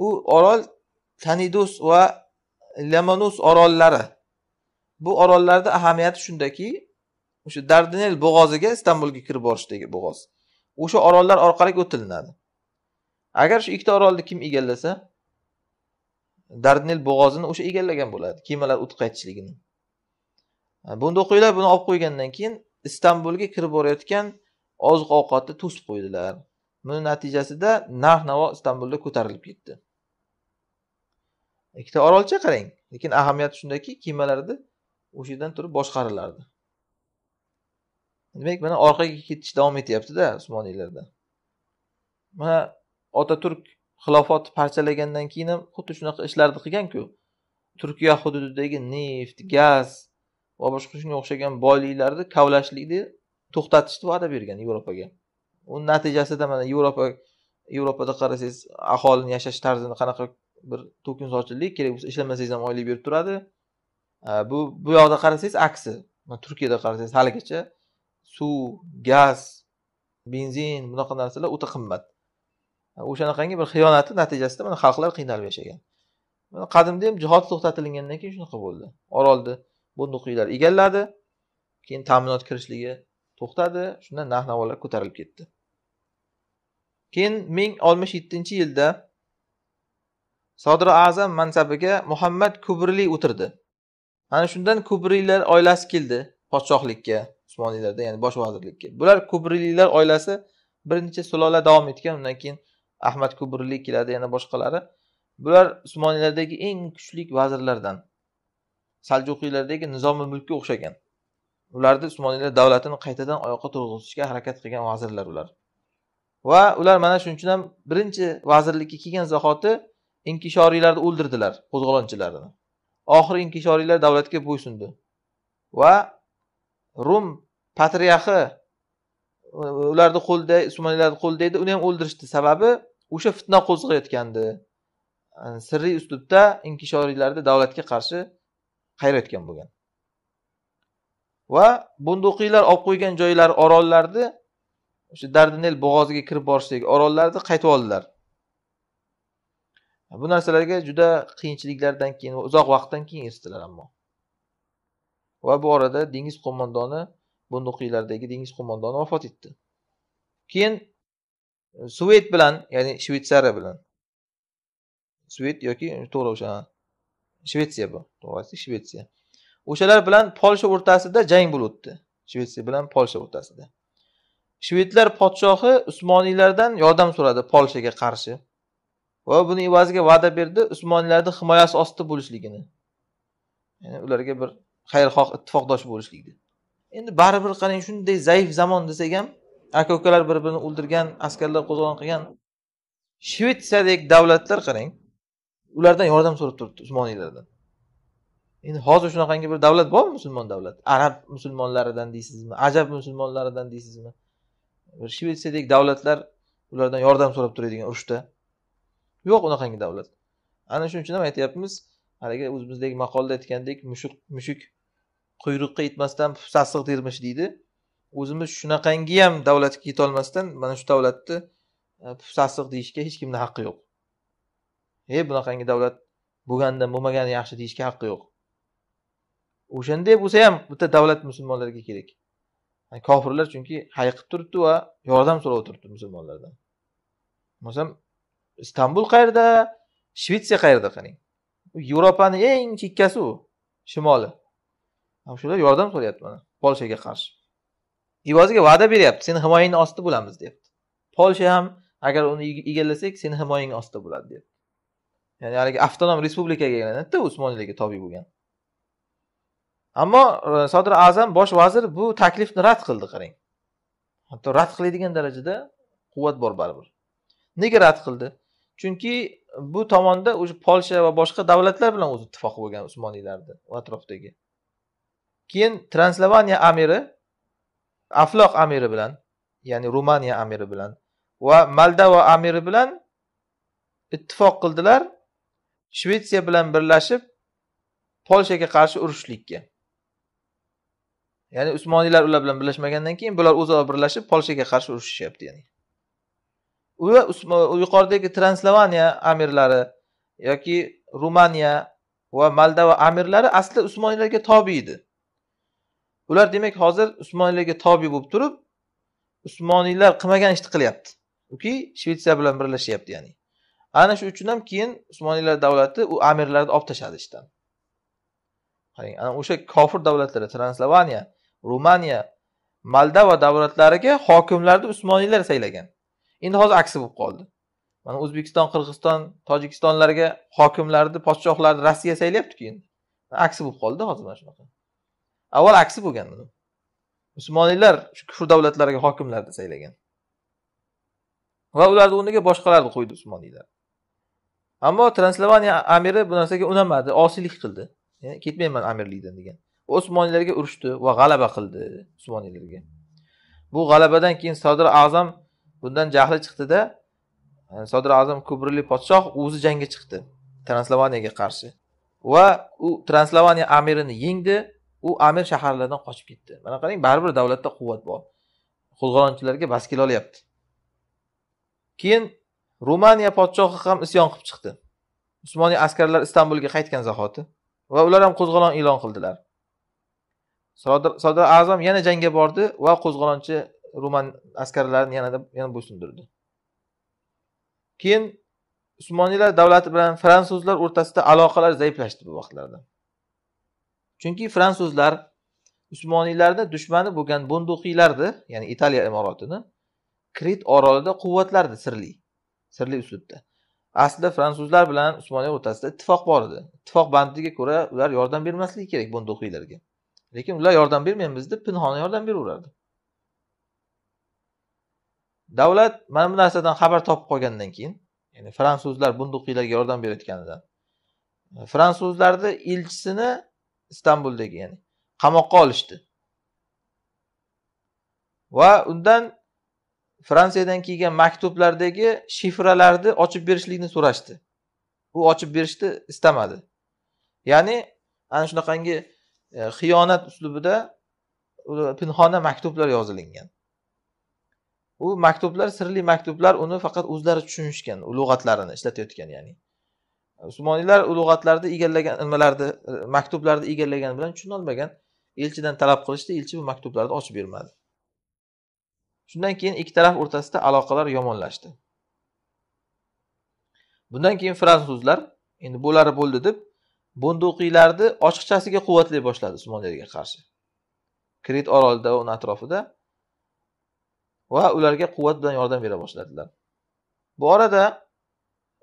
u orol tanidus va lemonus orollari bu orollarni ahamiyati shundaki o'sha dardinel bo'g'oziga istanbulga kirib borishdagi bo'g'oz o'sha orollar orqali o'tilinadi agar shu ikkita orolni kim egallasa dardinel bo'g'ozini o'sha egallagan bo'ladi kemalar o'tib qaytishligini o'qinglar buni olib qo'ygandan keyin istanbulga kirib borayotgan oziq ovqatni to'sib qo'ydilar buni natijasida narx navo istanbulda ko'tarilib ketdi ikkita orolcha qarang lekin ahamiyati shundaki kemalarni o'sha yerdan turib boshqarilardi demak mana orqaga ketish davom etyaptida usmoniylarda mana otaturk xilofotni parchalagandan keyin ham xuddi shunaqa ishlarni qilganku turkiya hududidagi neft gaz va boshqa shunga o'xshagan boyliklarni kavlashlikni to'xtatishni va'da bergan yevropaga uni natijasida mana yevropa yevropada qarasangiz aholini yashash tarzini qanaqa bir to'kin sochinlik kerak bo'lsa ishlamasangiz ham oylik berib turadi bu bu yoqda qarasangiz aksi turkiyada qarasangiz haligacha suv gaz benzin bunaqa narsalar o'ta qimmat o'shanaqangi bir xiyonatni natijasida mana xalqlar qiynalib yashagan qadimda ham jihod to'xtatilgandan keyin shunaqa bo'ldi orolni bunduqiylar egalladi keyin ta'minot kirishligi to'xtadi shunda narx navolar ko'tarilib ketdi keyin ming oltmish yettinchi yilda sodir azam mansabiga muhammad kubriy o'tirdi ana shundan kubriylar oilasi keldi podshohlikka usmoniylarda ya'ni bosh vazirlikka bular kubriylar oilasi bir necha sulola davom etgan undan keyin ahmad kubrili keladi yana boshqalari bular usmoniylardagi eng kuchli vazirlardan saljuqiylardagi nizomi mulkka o'xshagan ularni usmoniylar davlatini qaytadan oyoqqa turg'izishga harakat qilgan vazirlar ular va ular mana shuning uchun ham birinchi vazirlikka kelgan zahoti inkishoriylarni o'ldirdilar qo'zg'olonchilarni oxiri inkishoriylar davlatga bo'ysundi va rum patriarxi ularni qo'lida usmoniylarni qo'lida edi uni ham o'ldirishdi sababi o'sha fitna qo'zg'ayotgandi sirli uslubda inkishoriylarni davlatga qarshi qayrayotgan bo'lgan va bunduqiylar olib qo'ygan joylari orollarni o'sha dardinel bo'g'oziga kirib borishdagi orollarni qaytib oldilar bu narsalarga juda qiyinchiliklardan keyin va uzoq vaqtdan keyin erishdilar ammo va bu orada dengiz qo'mondoni bunduqiylardagi dengiz qo'mondoni vafot etdi keyin e, suvet bilan ya'ni shvetsariya bilan suvet yoki e, to'g'ri o'sha shvetsiya bu to'g'risi shvetsiya o'shalar bilan polsha o'rtasida jang bo'lib o'tdi shvetsiya bilan polsha o'rtasida shvedlar podshohi usmoniylardan yordam so'radi polshaga qarshi va buni evaziga va'da berdi usmoniylarni himoyasi ostida bo'lishligini ya'ni ularga bir xayrixoh ittifoqdosh bo'lishlikni endi baribir qarang shunday zaif zamon desak ham aka ukalar bir birini o'ldirgan askarlar qo'zg'olon qilgan shvetsiyadagi davlatlar qarang ulardan yordam so'rab turibdi usmoniylardan endi hozir shunaqangi bir davlat bormi musulmon davlat arab musulmonlaridan deysizmi ajab musulmonlaridan deysizmi bir shvetsiyadagi davlatlar ulardan yordam so'rab turadigan urushda yo'q unaqangi davlat ana shuning uchun ham aytyapmiz haligi o'zimizdagi maqolda aytgandek mushuk mushuk quyruqqa yetmasdan sassiq termish deydi o'zimiz shunaqangi ham davlatga yetolmasdan mana shu davlatni e, sassiq deyishga hech kimni haqqi yo'q e bunaqangi davlat bo'lgandan bo'lmagani yaxshi deyishga haqqi yo'q o'shanday bo'lsa ham bitta davlat musulmonlarga kerak kofirlar chunki hayiqib turibdi va yordam so'rab turibdi musulmonlardan bo'lmasam istanbul qayerda shvetsiya qayerda qarang yevropani eng chekkasi u shimoli shular yordam so'rayapti mana polshaga qarshi evaziga va'da beryapti seni himoyangni ostida bo'lamiz deyapti polsha ham agar uni egallasak seni himoyang ostida bo'ladi deyapti ya'ni haligi avtonom respublikaga aylanadida usmonlilarga tobe bo'lgan ammo e, sodir azam bosh vazir bu taklifni rad qildi qarang hatto rad qiladigan darajada quvvat bor baribir nega rad qildi chunki bu tomonda o'sha polsha va boshqa davlatlar bilan o'zi ittifoq bo'lgan usmoniylarni atrofdagi keyin translavaniya amiri afloq amiri bilan ya'ni rumaniya amiri bilan va moldova amiri bilan ittifoq qildilar shvetsiya bilan birlashib polshaga qarshi urushishlikka ya'ni usmoniylar ular bilan birlashmagandan keyin bular o'zaro birlashib polshaga qarshi urushishyapti ya'ni va yuqoridagi translavaniya amirlari yoki rumaniya va moldova amirlari asli usmoniylarga tobi edi ular demak hozir usmoniylarga tobi bo'lib turib usmoniylar qilmagan ishni qilyapti yoki shvetsiya bilan birlashyapti ya'ni ana shu uchun ham keyin usmoniylar davlati u amirlarni olib tashladi ishdan qarang ana o'sha kofir davlatlari translavaniya rumaniya moldova davlatlariga hokimlarni usmoniylar saylagan endi hozir aksi bo'lib qoldi mana o'zbekiston qirg'iziston tojikistonlarga hokimlarni podshohlarni rossiya saylayaptiku endi aksi bo'lib qoldida hozir mana shunaqa avval aksi bo'lgan shu kufr davlatlariga hokimlarni saylagan va ularni o'rniga boshqalarni qo'ydi usmoniylar ammo translavaniya amiri bu narsaga unamadi osiylik qildi yani, e, ketmayman amirlikdan degan usmoniylarga urushdi va g'alaba qildi usmoniylarga bu g'alabadan keyin sodir azam bundan jahli chiqdida e, sodir azam kubrili podshoh o'zi jangga chiqdi translavaniyaga qarshi va u translavaniya amirini yengdi u amir shaharlardan qochib ketdi mana qarang baribir davlatda quvvat bor qo'zg'olonchilarga bas kelolyapti keyin rumaniya podshohi ham isyon qilib chiqdi usmoniy askarlar istanbulga qaytgan zahoti va ular ham qo'zg'olon e'lon qildilar sodir azam yana jangga bordi va qo'zg'olonchi roman askarlarini yanada yana bo'ysundirdi keyin usmoniylar davlati bilan fransuzlar o'rtasida aloqalar zaiflashdi bu vaqtlarda chunki fransuzlar usmoniylarni dushmani bo'lgan bunduqiylarni ya'ni italiya imoratini krit orolida quvvatlardi sirli sirli uslubda aslida fransuzlar bilan usmoniya o'rtasida ittifoq bor edi ittifoq bandiga ko'ra ular yordam bermasligi kerak bunduqiylarga lekin ular yordam bermaymiz deb pinhona yordam beraverardi davlat mana bu narsadan xabar topib qolgandan keyin ya'ni fransuzlar bunduqiylarga yordam berayotganidan e, fransuzlarni elchisini istanbuldagi ya'ni qamoqqa olishdi va undan fransiyadan kelgan maktublardagi shifralarni ochib berishlikni so'rashdi u ochib berishni istamadi ya'ni ana shunaqangi e, xiyonat uslubida pinhona maktublar yozilingan u maktublar sirli maktublar uni faqat o'zlari tushunishgan lug'atlarini ishlatayotgan ya'ni usmoniylar lug'atlarni egallagan nimalarni e, maktublarni egallagani bilan tushunolmagan elchidan talab qilishdi elchi bu maktublarni ochib bermadi shundan keyin ikki taraf o'rtasida aloqalar yomonlashdi bundan keyin fransuzlar endi bo'lari bo'ldi deb bunduqiylarni ochiqchasiga quvvatlay boshladi usmoniylarga qarshi kret orolida va uni atrofida va ularga quvvat bilan yordam bera boshladilar bu orada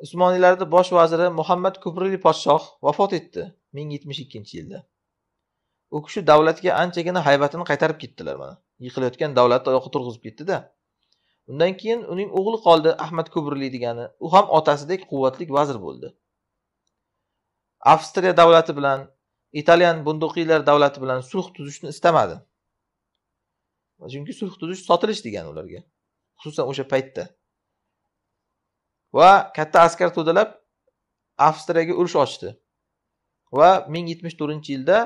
usmoniylarni bosh vaziri muhammad kubrili podshoh vafot etdi ming yetmish ikkinchi yilda u kishi davlatga anchagina haybatini qaytarib ketdilar mana yiqilayotgan davlatni oyoqqa turg'izib ketdida undan keyin uning o'g'li qoldi ahmad kubrili degani u ham otasidek quvvatli vazir bo'ldi avstriya davlati bilan italyan bunduqiylar davlati bilan sulh tuzishni istamadi chunki sulh tuzish sotilish degani ularga xususan o'sha paytda va katta askar to'dalab avstriyaga urush ochdi va ming yetmish to'rtinchi yilda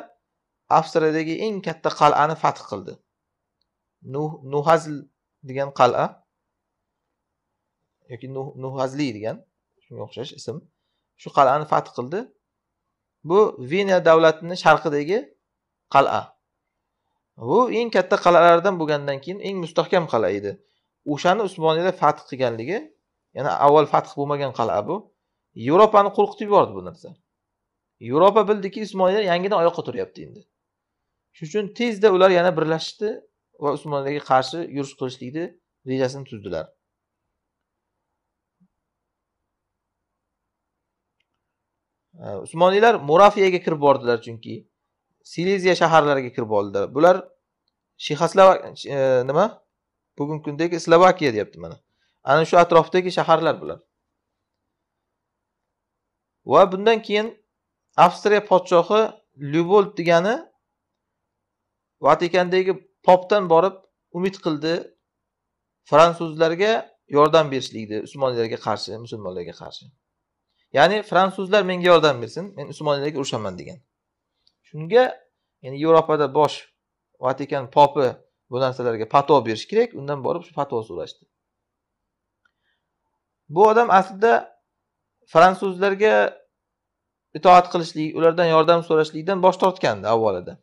avstriyadagi eng katta qal'ani fath qildi nuhazl degan qal'a yoki nuhazli degan shunga o'xshash ism shu qal'ani fath qildi bu vena davlatini sharqidagi qal'a bu eng katta qal'alardan bo'lgandan keyin eng mustahkam qal'a edi o'shani usmoniylar fath qilganligi ya'ni avval fath bo'lmagan qal'a bu yevropani qo'rqitib yubordi bu narsa yevropa bildiki usmoniylar yangidan oyoqqa turyapti endi shuning uchun tezda ular yana birlashishdi va usmoniylarga qarshi yurish qilishlikni rejasini tuzdilar usmoniylar murafiyaga kirib bordilar chunki sileziya shaharlariga kirib oldi bular shexoslova e, nima bugungi kundagi slovakiya deyapti mana ana shu atrofdagi shaharlar bular va bundan keyin avstriya podshohi lyubold degani vatikandagi popdan borib umid qildi fransuzlarga yordam berishlikni usmonlarga qarshi musulmonlarga qarshi ya'ni fransuzlar menga yordam bersin men usmonlarga urushaman degan shunga ya'ni yevropada bosh vatikan popi bu narsalarga fatvo berish kerak undan borib shu fatvo so'rashdi bu odam aslida fransuzlarga itoat qilishlik ulardan yordam so'rashlikdan bosh tortgandi avvalida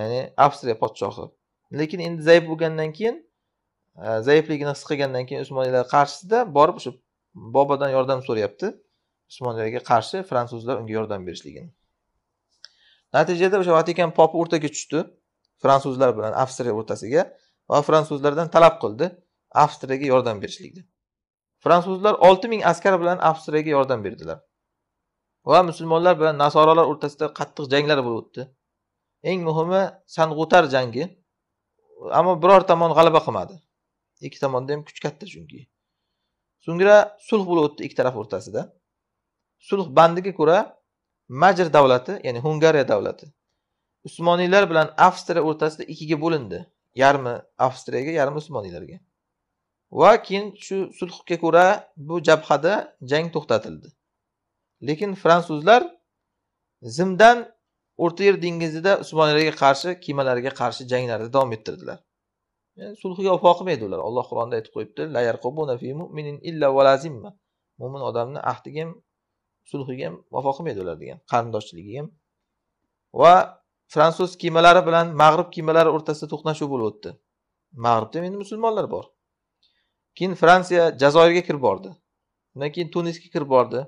ya'ni avstriya podshohi lekin endi zaif bo'lgandan keyin e, zaifligini his qilgandan keyin usmonlilar qarshisida borib o'sha bobodan yordam so'rayapti usmoniylarga qarshi fransuzlar unga yordam berishligini natijada o'sha vatikan popi o'rtaga tushdi fransuzlar bilan avstriya o'rtasiga va fransuzlardan talab qildi avstriyaga yordam berishlikni fransuzlar olti ming askar bilan avstriyaga yordam berdilar va musulmonlar bilan nasorolar o'rtasida qattiq janglar bo'lib o'tdi eng muhimi sang'utar jangi ammo biror tomon g'alaba qilmadi ikki tomonda ham kuch katta chunki so'ngra sulh bo'lib o'tdi ikki taraf o'rtasida sulh bandiga ko'ra majr davlati ya'ni hungariya davlati usmoniylar bilan avstriya o'rtasida ikkiga bo'lindi yarmi avstriyaga yarmi usmoniylarga va keyin shu sulhga ko'ra bu jabhada jang to'xtatildi lekin fransuzlar zimdan o'rta yer dengizida usmoniylarga qarshi kemalarga qarshi janglarni davom ettirdilar yani sulhga vafo qilmaydi ular alloh qur'onda aytib qo'yibdi mo'min odamni ahdiga ham sulhiga ham vafo qilmaydi ular degan qarindoshchiligiga ham va fransuz kemalari bilan mag'rib kemalari o'rtasida to'qnashuv bo'lib o'tdi mag'ribda endi musulmonlar bor keyin fransiya jazoirga kirib bordi undan keyin tunisga kirib bordi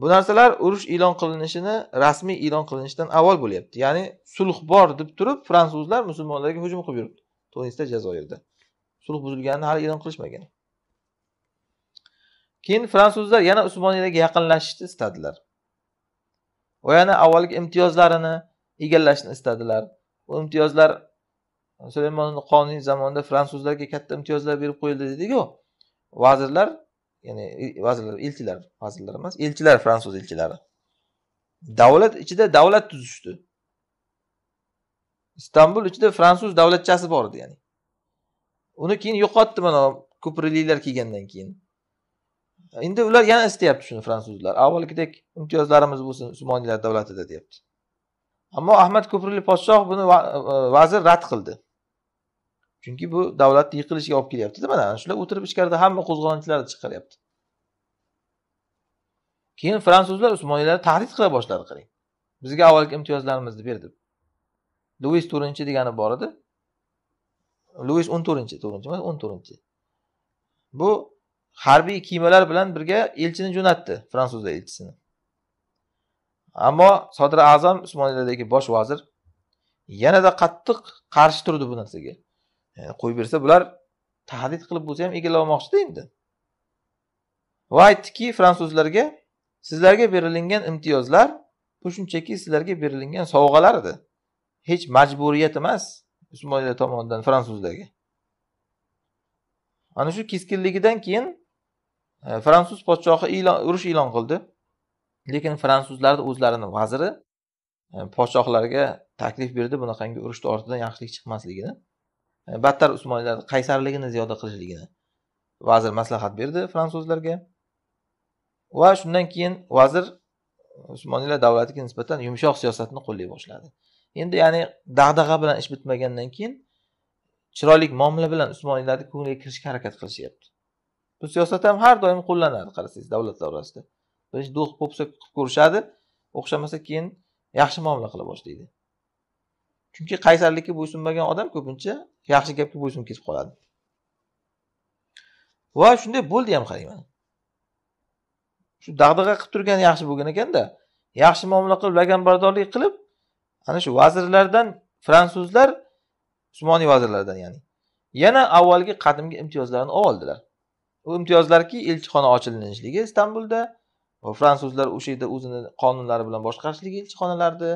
bu narsalar urush e'lon qilinishini rasmiy e'lon qilinishidan avval bo'lyapti ya'ni sulh bor deb turib fransuzlar musulmonlarga hujum qilib yuribdi tunisda jazoirda sulh buzilganini hali e'lon qilishmagan keyin fransuzlar yana usmoniylarga yaqinlashishni istadilar va yana avvalgi imtiyozlarini egallashni istadilar bu imtiyozlar sulaymon qoniy zamonida fransuzlarga katta imtiyozlar berib qo'yildi dediku vazirlar ya'ni vazirlar elchilar vazirlar emas elchilar fransuz elchilari davlat ichida davlat tuzishdi istanbul ichida fransuz davlatchasi bor edi ya'ni uni keyin yo'qotdi mana ko'prikliklar kelgandan keyin endi ular yana istayapti shuni fransuzlar avvalgidek imtiyozlarimiz bo'lsin usmoniylar davlatida deyapti ammo ahmad ko'prili podshoh buni e, vazir rad qildi chunki bu davlatni yiqilishiga olib kelyaptida mana shular o'tirib ichkarida hamma qo'zg'olonchilarni chiqaryapti keyin fransuzlar usmoniylarni tahdid qila boshladi qarang bizga avvalgi imtiyozlarimizni ber deb luis to'rtinchi degani bor edi luis o'n to'rtinchi to'rtinchi emas o'n to'rtinchi bu harbiy kemalar bilan birga elchini jo'natdi fransuza elchisini ammo sodir azam usmoniylardagi bosh vazir yanada qattiq qarshi turdi bu narsaga yani qo'yib bersa bular tahdid qilib bo'lsa ham egallamoqchida endi va aytdiki fransuzlarga sizlarga berilingan imtiyozlar bu shunchaki sizlarga berilingan sovg'alar edi hech majburiyat emas usmoniylar tomonidan fransuzlarga ana shu keskinligidan keyin E, fransuz podshohi urush e'lon qildi lekin fransuzlarni o'zlarini vaziri e, podshohlarga taklif berdi bunaqangi urushni ortidan yaxshilik chiqmasligini e, battar usmoniylar qaysarligini ziyoda qilishligini vazir maslahat berdi fransuzlarga va shundan keyin vazir usmoniylar davlatiga nisbatan yumshoq siyosatni qo'llay boshladi endi ya'ni dag'dag'a bilan ish bitmagandan keyin chiroyli muomala bilan usmoniylarni ko'ngliga kirishga harakat qilishyapti bu siyosat ham har doim qo'llanadi qarasangiz davlat davrasida birinchi do'st bo'lsa qilib ko'rishadi o'xshamasa keyin yaxshi muomala qila boshlaydi chunki qaysarlikka bo'ysunmagan odam ko'pincha yaxshi gapga bo'ysunib ketib qoladi va shunday bo'ldi ham qarang mana shu dag'dag'a qilib turgani yaxshi bo'lgan ekanda yaxshi muomala qilib laganbardorlik qilib ana shu vazirlardan fransuzlar usmoniy vazirlardan ya'ni yana avvalgi qadimgi imtiyozlarini olib oldilar u imtiyozlarki elchixona ochilinishligi istanbulda va fransuzlar o'sha yerda o'zini qonunlari bilan boshqarishligi elchixonalarni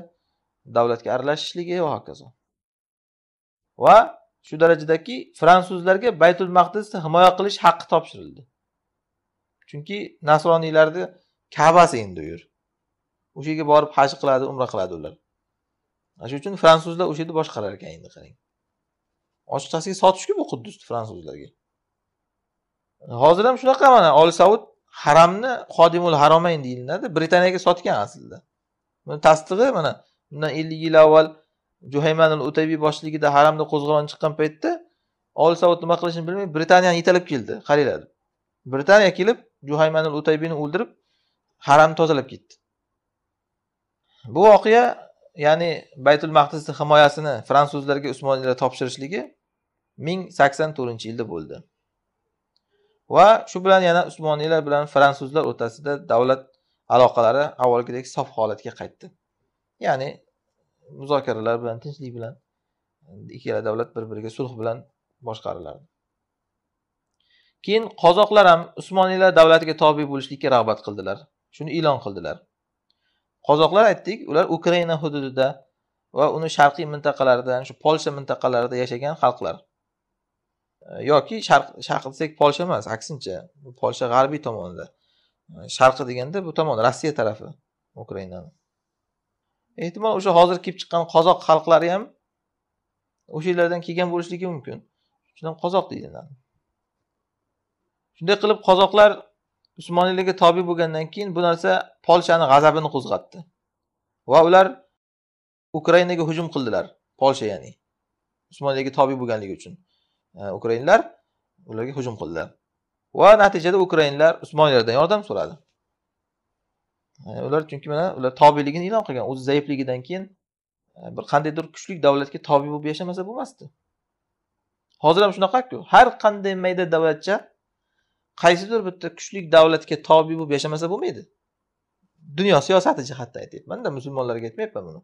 davlatga aralashishligi va hokazo va shu darajadaki fransuzlarga baytul maqdisni himoya qilish haqqi topshirildi chunki nasroniylarni kabasi endi u yer o'sha yerga borib haj qiladi umra qiladi ular ana shuning uchun fransuzlar o'sha yerni boshqarar ekan endi qarang ochiqchasiga sotishku bu quddusni fransuzlarga hozir ham shunaqa mana oli saud haramni qodimul haromayn deyiladi britaniyaga sotgan aslida buni tasdig'i mana bundan ellik yil avval juhaymanul utaybiy boshchiligida haramda qo'zg'olon chiqqan paytda oli saud nima qilishini bilmay britaniyani yetalab keldi qaranglar britaniya kelib juhaymanul utaybiyni o'ldirib haramni tozalab ketdi bu voqea ya'ni baytul maqdisni himoyasini fransuzlarga usmoniylar topshirishligi ming sakson to'rtinchi yilda bo'ldi va shu bilan yana usmoniylar bilan fransuzlar o'rtasida davlat aloqalari avvalgidek sof holatga qaytdi ya'ni muzokaralar bilan tinchlik bilan ikkala davlat bir biriga sulh bilan boshqarilardi keyin qozoqlar ham usmoniylar davlatiga tobe bo'lishlikka rag'bat qildilar shuni e'lon qildilar qozoqlar aytdik ular ukraina hududida va uni sharqiy mintaqalaridan shu polsha mintaqalarida yashagan xalqlar yoki sharq sharq desak polsha emas aksincha polsha g'arbiy tomonida sharqi deganda bu tomon rossiya tarafi ukrainani ehtimol o'sha hozir kelib chiqqan qozoq xalqlari ham o'sha yerlardan kelgan bo'lishligi mumkin shundan qozoq deyiladi shunday qilib qozoqlar usmoniylarga tobe bo'lgandan keyin bu narsa polshani g'azabini qo'zg'atdi va ular ukrainaga hujum qildilar polsha ya'ni usmoniylarga tobe bo'lganligi uchun ukrainlar ularga hujum qildi va natijada ukrainlar usmoniylardan yordam so'radi ular chunki mana ular tobiyligini e'lon qilgan o'zi zaifligidan keyin e, bir qandaydir kuchli davlatga tobe bo'lib yashamasa bo'lmasdi hozir ham shunaqaku har qanday mayda davlatcha qaysidir bitta kuchli davlatga tobe bo'lib yashamasa bo'lmaydi dunyo siyosati jihatdan aytyapmanda musulmonlarga aytmayapman buni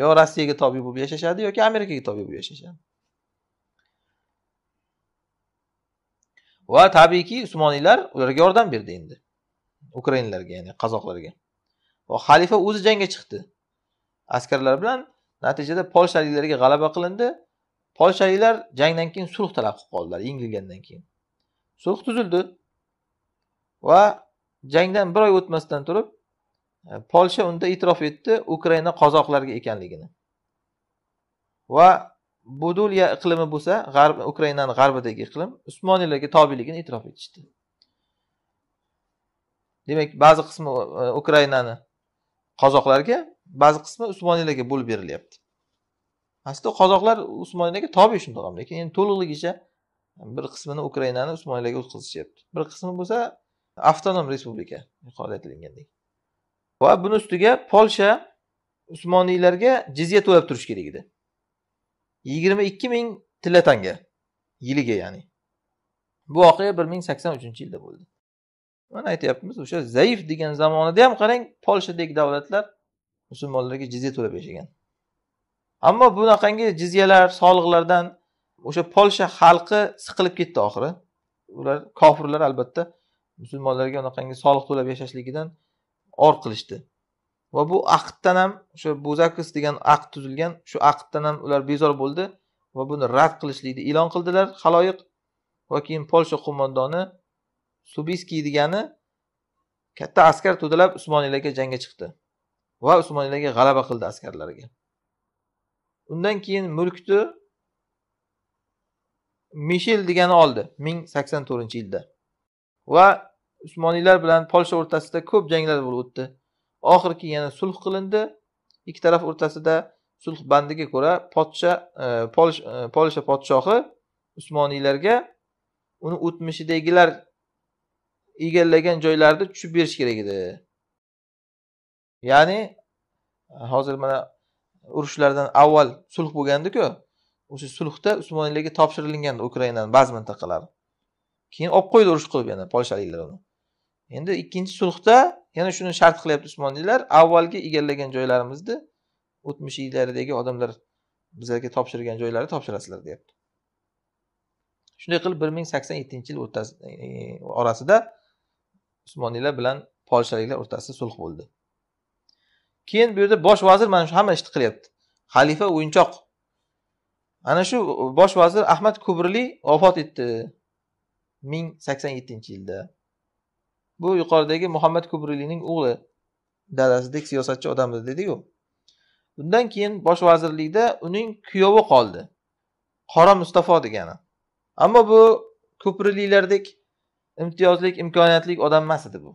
yo rossiyaga tobe bo'lib yashashadi yoki amerikaga tobe bo'lib yashashadi va tabiiyki usmoniylar ularga yordam berdi endi ukrainlarga ya'ni qozoqlarga va xalifa o'zi jangga chiqdi askarlar bilan natijada polshaliklarga g'alaba qilindi polshaliklar jangdan keyin sulh talab qilib qoldilar yengilgandan keyin sulh tuzildi va jangdan bir oy o'tmasdan turib e, polsha unda e'tirof etdi ukraina qozoqlarga ekanligini va budulya iqlimi bo'lsa g'arb ukrainani g'arbidagi iqlim usmoniylarga tobeligini e'tirof etishdi demak ba'zi qismi e, ukrainani qozoqlarga ba'zi qismi usmoniylarga bo'lib berilyapti aslida qozoqlar usmoniylarga tobe shundoq ham lekin endi to'liqligicha bir qismini ukrainani usmoniylarga o'tkazishyapti bir qismi bo'lsa avtonom respublika yuqorida aytilgandek va buni ustiga polsha usmoniylarga jizya to'lab turishi kerak edi yigirma ikki ming tilla tanga yiliga ya'ni bu voqea bir ming sakson uchinchi yilda bo'ldi mana aytyapmiz o'sha zaif degan zamonida ham qarang polshadek davlatlar musulmonlarga jizya to'lab yashagan ammo bunaqangi jizyalar soliqlardan o'sha polsha xalqi siqilib ketdi oxiri ular kofirlar albatta musulmonlarga unaqangi soliq to'lab yashashligidan or qilishdi va bu aqddan ham o'sha buzakus degan aqd tuzilgan shu aqddan ham ular bezor bo'ldi va buni rad qilishlikni e'lon qildilar haloyiq va keyin polsha qo'mondoni subiskiy degani katta askar to'dalab usmoniylarga jangga chiqdi va usmoniylarga g'alaba qildi askarlarga undan keyin mulkni mishel degani oldi ming sakson to'rtinchi yilda va usmoniylar bilan polsha o'rtasida ko'p janglar bo'lib o'tdi oxirgi yana sulh qilindi ikki taraf o'rtasida sulh bandiga ko'ra podsha e, e, polsha podshohi usmoniylarga uni o'tmishidagilar egallagan joylarni tushib berish kerak edi ya'ni hozir mana urushlardan avval sulh bo'lgandiku o'sha sulhda usmoniylarga topshirilgan ukrainani ba'zi mintaqalari keyin olib qo'ydi urush qilib yana polshaliklar uni endi ikkinchi sulhda yana shuni shart qilyapti usmoniylar avvalgi egallagan joylarimizni o'tmish odamlar bizlarga topshirgan joylarni topshirasizlar deyapti shunday qilib bir ming sakson yettinchi yil o'rtasi e, e, orasida usmoniylar bilan polshaliklar o'rtasida sulh bo'ldi keyin bu yerda bosh vazir mana shu hamma ishni qilyapti xalifa o'yinchoq ana shu bosh vazir ahmad kubrli vafot etdi ming sakson yettinchi yilda bu yuqoridagi muhammad kubrilining o'g'li dadasidek siyosatchi odam edi dediku undan keyin bosh vazirlikda uning kuyovi qoldi qora mustafo degani ammo bu ko'prililardek imtiyozlik imkoniyatli odam emas edi bu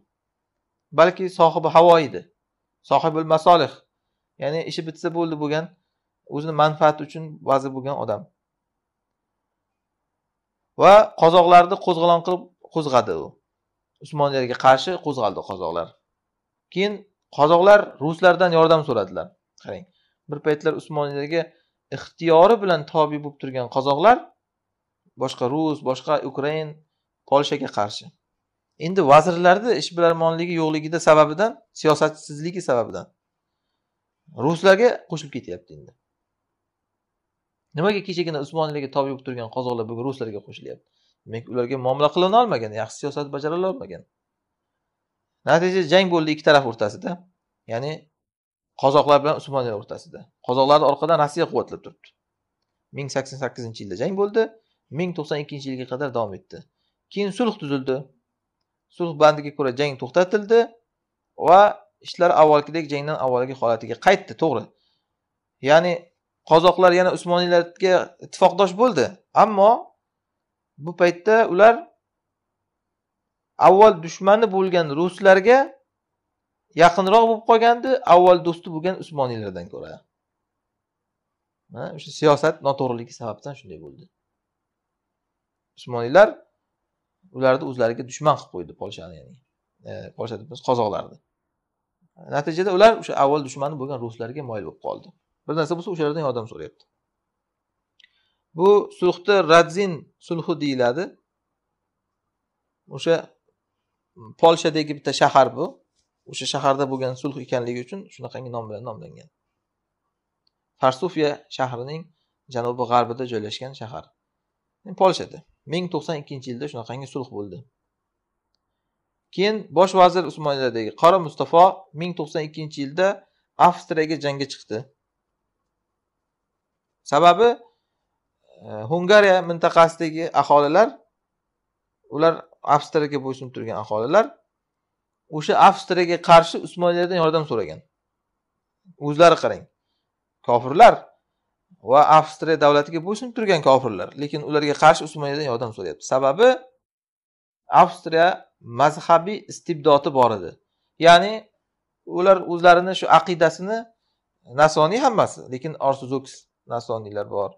balki sohibi havo edi sohibul masolih ya'ni ishi bitsa bo'ldi bo'lgan o'zini manfaati uchun vazir bo'lgan odam va qozoqlarni qo'zg'olon qilib qo'zg'adi u usmonlilarga qarshi qo'zg'aldi qozoqlar keyin qozoqlar ruslardan yordam so'radilar qarang bir paytlar usmonlilarga ixtiyori bilan tobe bo'lib turgan qozoqlar boshqa rus boshqa ukrain polshaga qarshi endi vazirlarni ishbilarmonligi yo'qligida sababidan siyosatsizligi sababidan ruslarga qo'shilib ketyapti endi nimaga kechagina usmoniylarga tobe bo'lib turgan qozoqlar bugun ruslarga qo'shilyapti ularga muomala qilina olmagan yaxshi siyosat bajara olmagan natija jang bo'ldi ikki taraf o'rtasida ya'ni qozoqlar bilan usmonlilar o'rtasida qozoqlarni orqadan rossiya quvvatlab turibdi ming sakson sakkizinchi yilda jang bo'ldi ming to'qson ikkinchi yilga qadar davom etdi keyin sulh tuzildi sulh bandiga ko'ra jang to'xtatildi va ishlar avvalgidek jangdan avvalgi holatiga qaytdi to'g'ri ya'ni qozoqlar yana usmoniylarga ittifoqdosh bo'ldi ammo bu paytda ular avval dushmani bo'lgan ruslarga yaqinroq bo'lib qolgandi avval do'sti bo'lgan usmoniylardan ko'ra o'sha siyosat noto'g'riligi sababdan shunday bo'ldi usmoniylar ularni o'zlariga dushman qilib qo'ydi polshani ya'ni e, polsha deymiz qozoqlarni natijada ular o'sha avval dushmani bo'lgan ruslarga moyil bo'lib qoldi bir narsa bo'lsa o'shalardan yordam so'rayapti bu sulhda radzin sulhi deyiladi o'sha polshadagi bitta shahar bu o'sha shaharda bo'lgan sulh ekanligi uchun shunaqangi nom bilan nomlangan farsufiya shahrining janubi g'arbida joylashgan shahar polshada ming to'qson ikkinchi yilda shunaqangi sulh bo'ldi keyin bosh vazir usmoniyadagi qora mustafo ming to'qson ikkinchi yilda avstriyaga jangga chiqdi sababi hungariya mintaqasidagi aholilar ular avstriyaga bo'ysunib turgan aholilar o'sha avstriyaga qarshi usmoniyadan yordam so'ragan o'zlari qarang kofirlar va avstriya davlatiga bo'ysunib turgan kofirlar lekin ularga qarshi usmoniyadan yordam so'rayapti sababi avstriya mazhabiy istibdoti bor edi ya'ni ular o'zlarini shu aqidasini nasoniy hammasi lekin ortodoks nasoniylar bor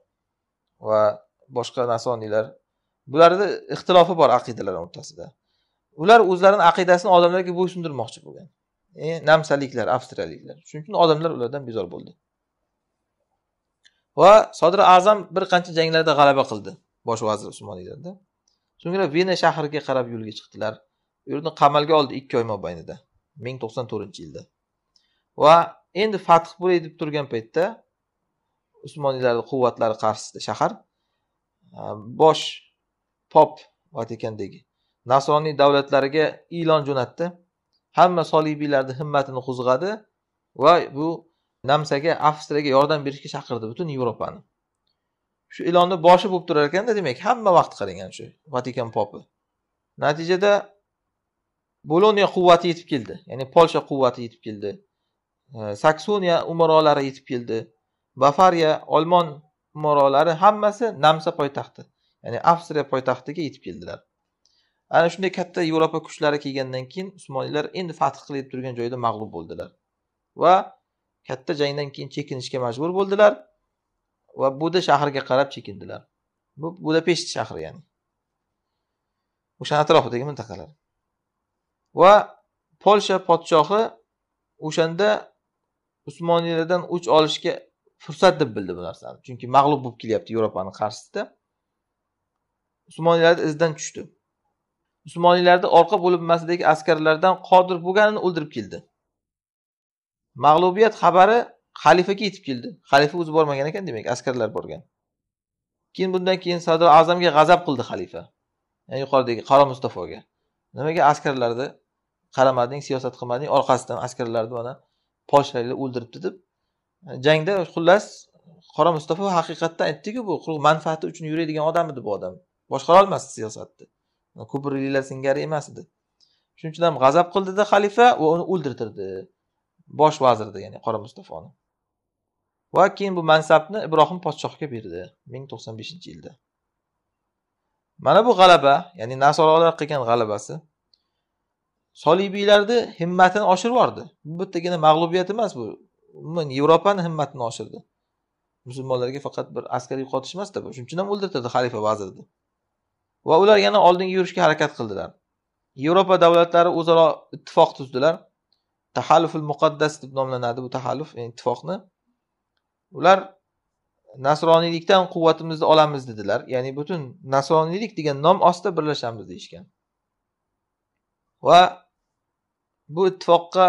va boshqa nasoniylar bularni ixtilofi bor aqidalar o'rtasida ular o'zlarini aqidasini odamlarga bo'ysundirmoqchi bo'lgan e, namsaliklar avstriyaliklar shuning uchun odamlar ulardan bezor bo'ldi va sodir azam bir qancha janglarda g'alaba qildi bosh vazir usmoniylarda so'ngra vena shahriga qarab yo'lga chiqdilar u yerni qamalga oldi ikki oy mobaynida ming to'qson to'rtinchi yilda va endi fath bo'lay deb turgan paytda usmoniylar quvvatlari qarshisida shahar e, bosh pop vatikandagi nasroniy davlatlariga e'lon jo'natdi hamma solibiylarni himmatini qo'zg'adi va bu namsaga avstriyaga yordam berishga chaqirdi butun yevropani shu e'lonni boshi bo'lib turar ekanda demak hamma vaqt qarang ana shu vatikan popi natijada boloniya quvvati yetib keldi ya'ni polsha quvvati yetib keldi e, saksoniya umarolari yetib keldi bafariya olmon umorolari hammasi namsa poytaxti ya'ni avstriya poytaxtiga yetib keldilar ana shunday katta yevropa kuchlari kelgandan keyin usmonlilar endi fath qilib turgan joyda mag'lub bo'ldilar va katta jangdan keyin chekinishga majbur bo'ldilar va buda shahriga qarab chekindilar bu budapesht shahri ya'ni o'shani atrofidagi mintaqalar va polsha podshohi o'shanda usmoniylardan o'ch olishga fursat deb bildi bu narsani chunki mag'lub bo'lib kelyapti yevropani qarshisida usmonlilarni izidan tushdi usmonlilarni orqa bo'linmasidagi askarlardan qodir bo'lganini o'ldirib keldi mag'lubiyat xabari xalifaga yetib keldi xalifa o'zi bormagan ekan demak askarlar borgan keyin bundan keyin sadr azamga g'azab qildi xalifa ya'ni yuqoridagi qaro mustafoga nimaga askarlarni qaramading siyosat qilmading orqasidan askarlarni mana podshoylar o'ldiribdi deb jangda xullas qora mustafa haqiqatdan aytdiku bu quruq manfaati uchun yuradigan odam edi bu odam boshqara olmasdi siyosatni kubrlila singari emas edi shuning uchun ham g'azab qildida xalifa va uni o'ldirtirdi bosh vazirni ya'ni qora mustafoni va keyin bu mansabni ibrohim podshohga berdi ming to'qson beshinchi yilda mana bu g'alaba ya'ni nasorolar qilgan g'alabasi solibiylarni himmatini oshirib yubordi bu bittagina mag'lubiyat emas bu umuman yevropani himmatini oshirdi musulmonlarga faqat bir askar yo'qotish emasda bu shuning uchun ham o'ldirtirdi xalifa vazirni va ular yana oldinga yurishga harakat qildilar yevropa davlatlari o'zaro ittifoq tuzdilar tahaluful muqaddas deb nomlanadi bu tahaluf ya'ni ittifoqni ular nasroniylikdan quvvatimizni olamiz dedilar ya'ni butun nasroniylik degan nom ostida birlashamiz deyishgan va bu ittifoqqa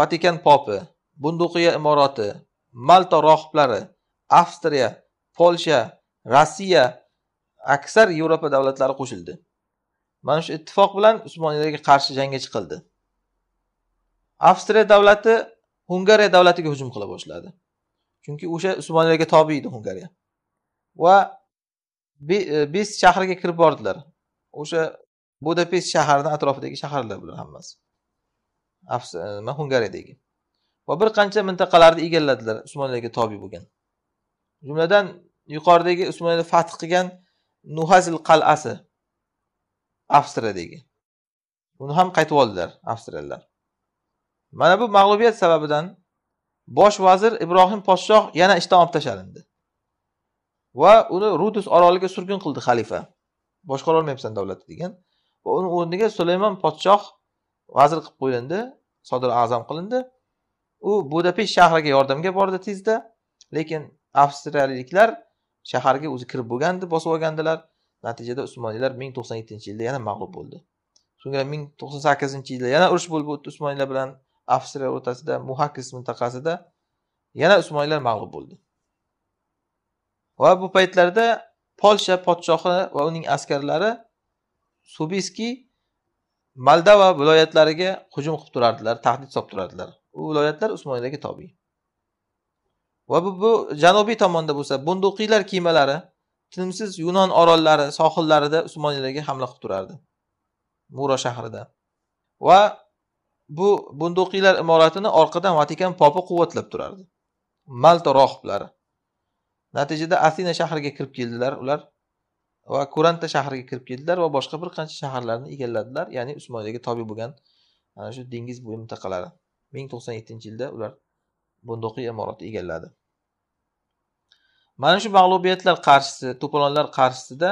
vatikan popi bunduqiya imorati malta rohiblari avstriya polsha rossiya aksar yevropa davlatlari qo'shildi mana shu ittifoq bilan usmonlilarga qarshi jangga chiqildi avstriya davlati hungariya davlatiga hujum qila boshladi chunki o'sha usmonlilarga tobe edi hungariya va bis e, shahriga kirib bordilar o'sha budapest shahrining atrofidagi shaharlar bular hammasi nima e, hungariyadagi va bir qancha mintaqalarni egalladilar usmonlarga tobe bo'lgan jumladan yuqoridagi usmonlar fath qilgan nuhazil qal'asi avstriyadagi uni ham qaytib oldilar avstriyaliklar mana bu mag'lubiyat sababidan bosh vazir ibrohim podshoh yana ishdan olib tashlandi va uni rudus oroliga surgun qildi xalifa boshqara olmayapsan davlatni degan va uni o'rniga sulaymon podshoh vazir qilib qo'yildi sodir azam qilindi u budapesht shahriga yordamga bordi tezda lekin avstriyaliklar shaharga o'zi kirib bo'lgandi bosib olgandilar natijada usmoniylar ming to'qson yettinchi yilda yana mag'lub bo'ldi so'ngra ming to'qson sakkizinchi yilda yana urush bo'lib o'tdi usmoniylar bilan avstriya o'rtasida muhakkis mintaqasida yana usmoniylar mag'lub bo'ldi va bu paytlarda polsha podshohi va uning askarlari subiskiy moldova viloyatlariga hujum qilib turardilar tahdid solib turardilar u viloyatlar usmoniylarga tobi va bu, bu janubiy tomonda bo'lsa bunduqiylar kemalari tinimsiz yunon orollari sohillarida usmoniylarga hamla qilib turardi muro shahrida va bu bunduqiylar imoratini orqadan vatikan popi quvvatlab turardi malta rohiblari natijada afina shahriga kirib keldilar ular va kuranta shahriga kirib keldilar va boshqa bir qancha shaharlarni egalladilar ya'ni usmoniylarga tobi bo'lgan ana shu dengiz bo'yi mintaqalari 1097 yilda ular bundoqiy imoratni egalladi mana shu mag'lubiyatlar qarshisi to'polonlar qarshisida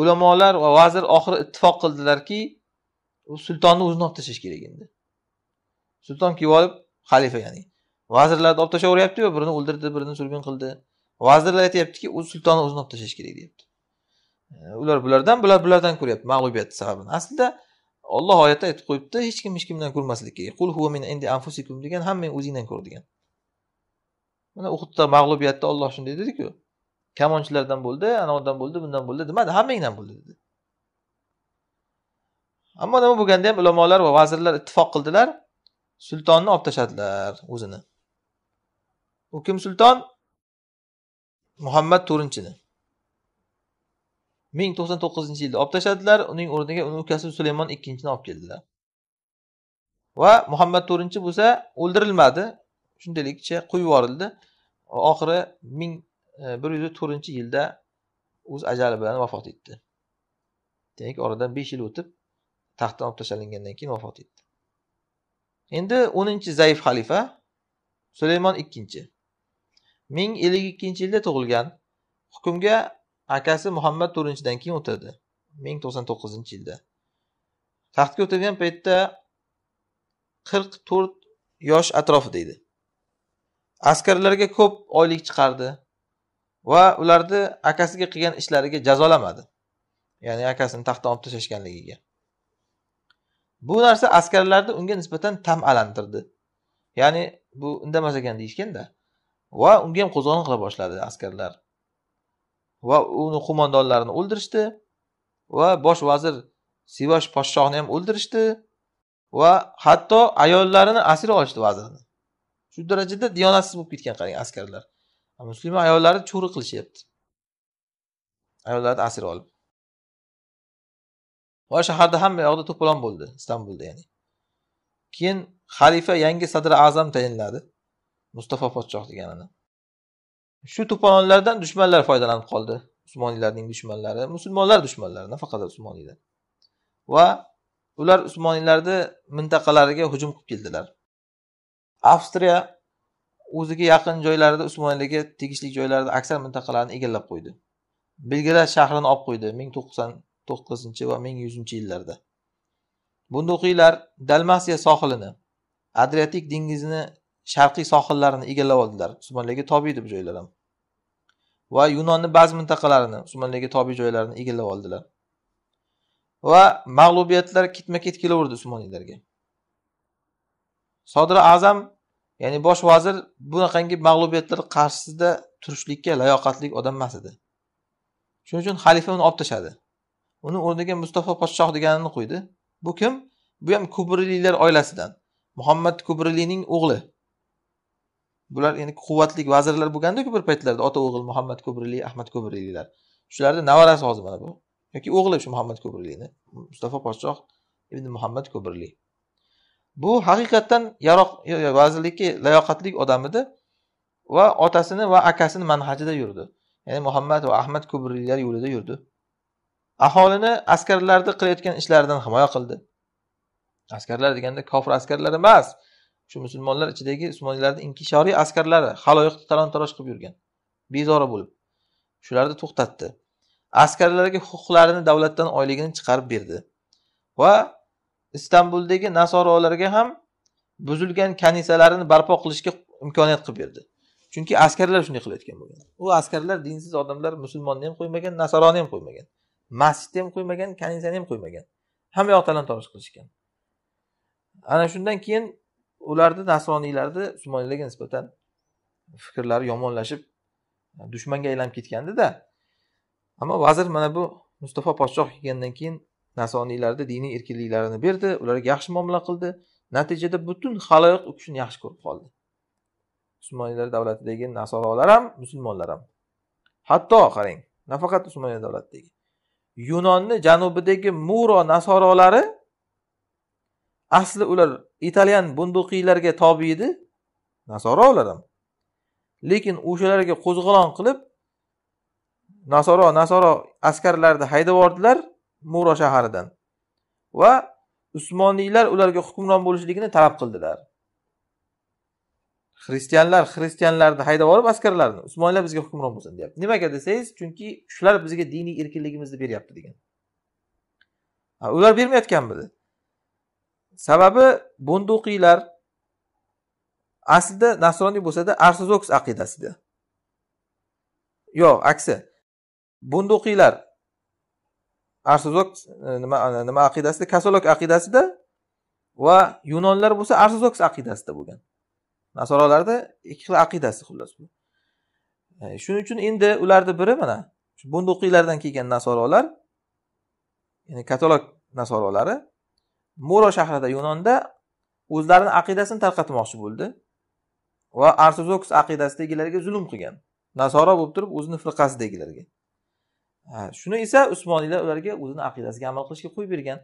ulamolar va vazir oxiri ittifoq qildilarki u sultonni o'zini olib tashlash kerak endi sulton kiyib olib xalifa ya'ni vazirlarni olib tashlayveryaptiyu birini o'ldirdi birini surgun qildi vazirlar aytyaptiki u sultonni o'zini olib tashlash kerak deyapti ular bulardan bular bulardan ko'ryapti mag'lubiyat sababini aslida olloh oyatda aytib qo'yibdi hech kim hech kimdan ko'rmaslik qul huva min indi anfusikum degan hammang o'zingdan ko'r degan mana uhudda mag'lubiyatda olloh shunday dediku kamonchilardan bo'ldi anavidan bo'ldi bundan bo'ldi demadi hammangdan bo'ldi dedi ammo nima bo'lganda ham ulamolar va vazirlar ittifoq qildilar sultonni olib tashladilar o'zini u kim sulton muhammad to'rtinchini ming to'qson to'qqizinchi yilda olib tashladilar uning o'rniga uni ukasi sulaymon ikkinchini olib keldilar va muhammad to'rtinchi bo'lsa o'ldirilmadi shundaylikcha qo'yib yuborildi oxiri ming e, bir yuz to'rtinchi yilda o'z ajali bilan vafot etdi demak oradan besh yil o'tib taxtdan olib tashlangandan keyin vafot etdi endi o'ninchi zaif xalifa sulaymon ikkinchi ming ellik ikkinchi yilda tug'ilgan hukmga akasi muhammad to'rtinchidan keyin o'tadi ming to'qson to'qqizinchi yilda taxtga o'tirgan paytda qirq to'rt yosh atrofida edi askarlarga ko'p oylik chiqardi va ularni akasiga qilgan ishlariga jazolamadi ya'ni akasini taxtdan olib tashlashganligiga bu narsa askarlarni unga nisbatan tam'alantirdi ya'ni bu indamas ekan deyishganda va unga ham qo'zg'olon qila boshladi askarlar va uni qo'mondonlarini o'ldirishdi va bosh vazir sivosh podshohni ham o'ldirishdi va hatto ayollarini asir olishdi vazirni shu darajada diyonatsiz bo'lib ketgan qarang askarlar musulmon ayollarni cho'ri qilishyapti ayollarni asir olib va shaharda hamma yoqda to'polon bo'ldi istanbulda ya'ni keyin xalifa yangi sadri azam tayinladi mustafa podshoh deganini Shu to'polonlardan dushmanlar foydalanib qoldi. Usmoniylarning dushmanlari, musulmonlar dushmanlari, nafaqat Usmoniylar. Va ular Usmoniylarni mintaqalariga hujum qilib keldilar. Avstriya o'ziga yaqin joylarida Usmoniylarga tegishli joylarda aksar mintaqalarni egallab qo'ydi. Belgrad shahrini olib qo'ydi 1099 va 1100 yillarda. o'qinglar Dalmasiya sohilini, Adriatik dengizini sharqiy sohillarini egallab oldilar musulmonlarga tobe bu joylar ham va yunonni ba'zi mintaqalarini musulmonlarga tobe joylarini egallab oldilar va mag'lubiyatlar ketma ket kelaverdi usmoniylarga sodir azam ya'ni bosh vazir bunaqangi mag'lubiyatlar qarshisida turishlikka layoqatli odam emas edi shuning uchun xalifa uni olib tashladi uni o'rniga mustafa podshoh deganini qo'ydi bu kim bu ham kubriliylar oilasidan muhammad kubrilining o'g'li bular endi quvvatli vazirlar bo'lgandaku bir paytlarda ota o'g'il muhammad kubrili ahmad kubrililar shularni nevarasi hozir mana bu yoki o'g'li shu muhammad ko'brilini mustafa podshoh ibn muhammad kubrili bu haqiqatdan yaroq vazirlikka layoqatli odam edi va otasini va akasini manhajida yurdi ya'ni muhammad va ahmad kubrililar yo'lida yurdi aholini askarlarni qilayotgan ishlaridan himoya qildi askarlar deganda kofir askarlar emas shu musulmonlar ichidagi usmoniylarni inkishoriy askarlari haloyiqni talon taroj qilib yurgan bezori bo'lib shularni to'xtatdi askarlarga huquqlarini davlatdan oyligini chiqarib berdi va istanbuldagi nasorolarga ham buzilgan kanisalarini barpo qilishga imkoniyat qilib berdi chunki askarlar shunday qilayotgan bo'lgan u askarlar dinsiz odamlar musulmonni ham qo'ymagan nasoroni ham qo'ymagan masjidni ham qo'ymagan kanisani ham qo'ymagan hamma yoq talon toroj qilishgan ana shundan keyin ularni nasroniylarni usmoniylarga nisbatan fikrlari yomonlashib dushmanga aylanib ketgandida ammo vazir mana bu mustafo podshoh kelgandan keyin nasroniylarni diniy erkinliklarini berdi ularga yaxshi muomala qildi natijada butun haloyiq u kishini yaxshi ko'rib qoldi usmoniylar davlatidagi nasorolar ham musulmonlar ham hatto qarang nafaqat usmoniylar davlatidagi yunonni janubidagi muro nasorolari asli ular italyan bunduqiylarga tobe edi ular ham lekin o'shalarga qo'zg'olon qilib nasoro nasoro askarlarini haydab yubordilar muro shaharidan va usmoniylar ularga hukmron bo'lishligini talab qildilar xristianlar xristianlarni haydab yuborib askarlarni usmoniylar bizga hukmron bo'lsin deyapti nimaga desangiz chunki shular bizga diniy erkinligimizni beryapti degan ular bermayotganmidi sababi bunduqiylar aslida nasroniy bo'lsada ortodoks aqidasida yo'q aksi bunduqiylar ortodoks e, nima nima aqidasida kasolok aqidasida va yunonlar bo'lsa ortodoks aqidasida bo'lgan nasorolarda ikki xil aqidasi xullas bu e, shuning uchun endi ularni biri mana bunduqiylardan kelgan nasorolar ya'ni katolok nasorolari muro shahrida yunonda o'zlarini aqidasini tarqatmoqchi bo'ldi va artodoks aqidasidagilarga zulm qilgan nasoro bo'lib turib o'zini firqasidagilarga shuni esa usmoniylar ularga o'zini aqidasiga amal qilishga qo'yib bergan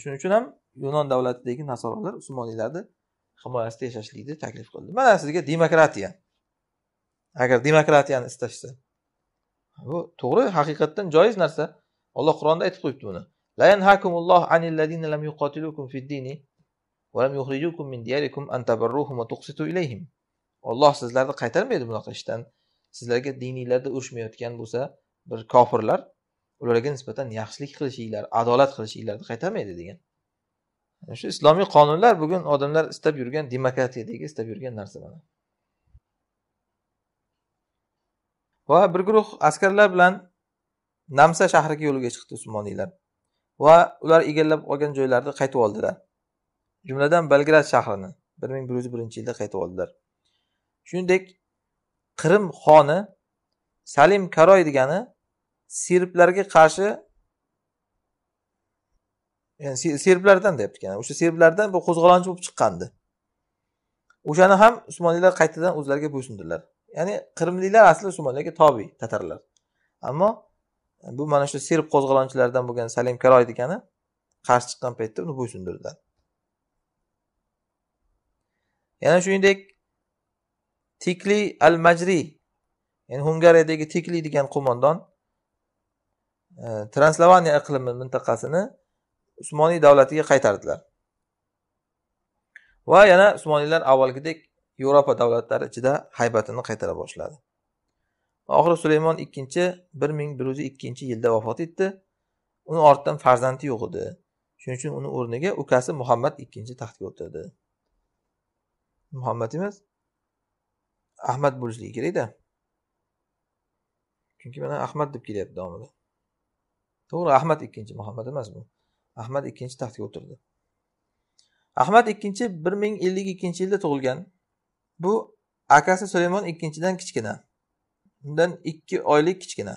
shuning uchun ham yunon davlatidagi nasorolar usmoniylarni himoyasida yashashlikni taklif qildi mana sizga demokratiya agar demokratiyani istashsa bu to'g'ri haqiqatdan joiz narsa alloh qur'onda aytib qo'yibdi buni La lam yuqatilukum fid dini lam yukhrijukum min diyarikum an tabarruhum Alloh sizlarni qaytarmaydi bunaqa ishdan. Sizlarga diniylarda urushmayotgan bo'lsa, bir kofirlar ularga nisbatan yaxshilik qilishinglar, adolat qilishinglarni qaytarmaydi degan. Shu islomiy qonunlar bugun odamlar istab yurgan demokratiyadagi istab yurgan narsa mana Va bir guruh askarlar bilan Namsa shahriga yo'lga chiqdi Usmoniylar. va ular egallab olgan joylarni qaytib oldilar jumladan belgrad shahrini bir ming bir yuz birinchi yilda qaytib oldilar shuningdek qirim xoni salim karoy degani serblarga qarshi ya'ni serblardan deyapti yani o'sha serblardan bir qo'zg'olonchi bo'lib chiqqandi o'shani ham usmonlilar qaytadan o'zlariga bo'ysundilar ya'ni qirimliklar asli usmonlarga tobe tatarlar ammo bu mana shu serb qo'zg'olonchilaridan bo'lgan salim karoy degani qarshi chiqqan paytda uni bo'ysundirdilar yana shuningdek tikli al majriy ya'ni hungariyadagi tikli degan qo'mondon e, translavaniya iqlimi mintaqasini usmoniy davlatiga qaytardilar va yana usmoniylar avvalgidek yevropa davlatlari ichida haybatini qaytara boshladi oxiri sulaymon ikkinchi bir ming bir yuz ikkinchi yilda vafot etdi uni ortidan farzandi yo'q edi shuning uchun uni o'rniga ukasi muhammad ikkinchi taxtga o'tirdi muhammad emas ahmad bo'lishligi kerakda chunki mana ahmad deb kelyapti davomida to'g'ri ahmad ikkinchi muhammad emas bu ahmad ikkinchi taxtga o'tirdi ahmad ikkinchi bir ming ellik ikkinchi yilda tug'ilgan bu akasi sulaymon ikkinchidan kichkina undan ikki oylik kichkina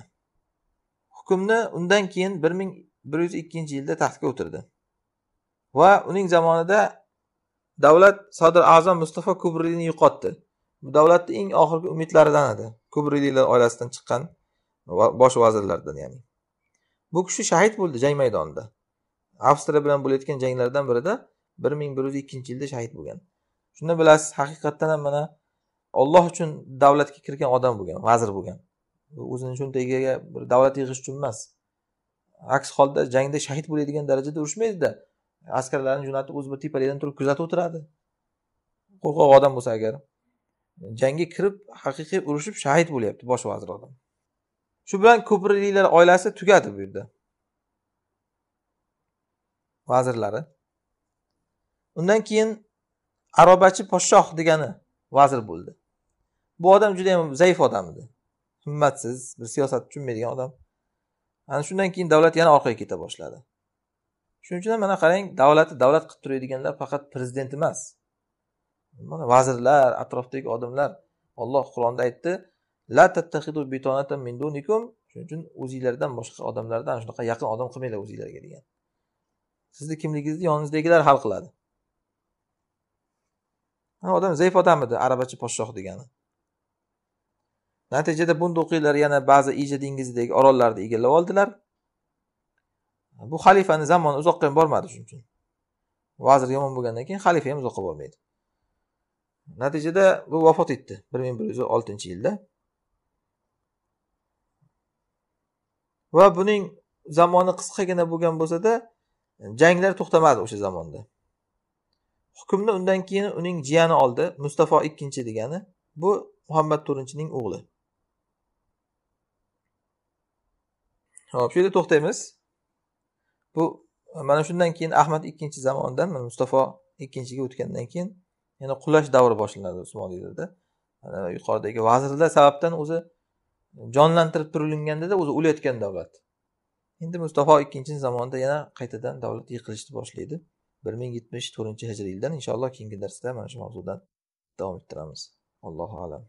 hukmni undan keyin bir ming bir yuz ikkinchi yilda taxtga o'tirdi va uning zamonida davlat sodir azam mustafa kubriyni yo'qotdi bu davlatni eng oxirgi umidlaridan edi kubriylar oilasidan chiqqan bosh vazirlardan ya'ni bu kishi shahid bo'ldi jang maydonida avstriya bilan bo'layotgan janglardan birida bir ming bir yuz ikkinchi yilda shahid bo'lgan shunda bilasiz haqiqatdan ham mana olloh uchun davlatga kirgan odam bo'lgan vazir bo'lgan o'zini cho'ntagiga bir davlat yig'ish uchun emas aks holda jangda shahid bo'ladigan darajada urushmaydida askarlarni jo'natib o'zi bir tepalikdan turib kuzatib o'tiradi qo'rqoq odam bo'lsa agar jangga kirib haqiqiy urushib shahid bo'lyapti bosh vazir odam shu bilan ko'prililar oilasi tugadi bu yerda vazirlari undan keyin arobachi podshoh degani vazir bo'ldi bu odam juda yam zaif odam edi himmatsiz bir siyosat tushunmaydigan odam ana shundan keyin davlat yana orqaga keta boshladi shuning uchun ham mana qarang davlatni davlat qilib turadiganlar faqat prezident emas mana vazirlar atrofdagi odamlar olloh qur'onda aytdi la tattahidu bitonatan min dunikum shuning uchun o'zinglardan boshqa odamlardan shunaqa yaqin odam qilmanglar o'zinglarga degan sizni kimligingizni yoningizdagilar hal qiladi odam zaif odam edi arabacha podshoh degani natijada bunduqiylar yana ba'zi ija dengizidagi orollarni egallab oldilar bu xalifani zamoni uzoqqa ham bormadi shuning uchun vazir yomon bo'lgandan keyin xalifa ham uzoqqa bormaydi natijada bu vafot etdi bir ming bir yuz oltinchi yilda va buning zamoni qisqagina bo'lgan bo'lsada janglar to'xtamadi o'sha zamonda hukmni undan keyin uning jiyani oldi mustafo ikkinchi degani bu muhammad to'rtinchining o'g'li hop shu yerda to'xtaymiz bu e, mana shundan keyin ahmad ikkinchi zamonda mustafo ikkinchiga o'tgandan keyin yana qulash davri boshlanadi usmoniylarda yuqoridagi vazirlar sababdan o'zi jonlantirib turilinganda o'zi o'layotgan davlat endi mustafo ikkinchi zamonda yana qaytadan davlat yiqilishni boshlaydi bir ming yetmish to'rtinchi hijriydan inshaalloh keyingi darsda mana shu mavzudan davom ettiramiz allohu alam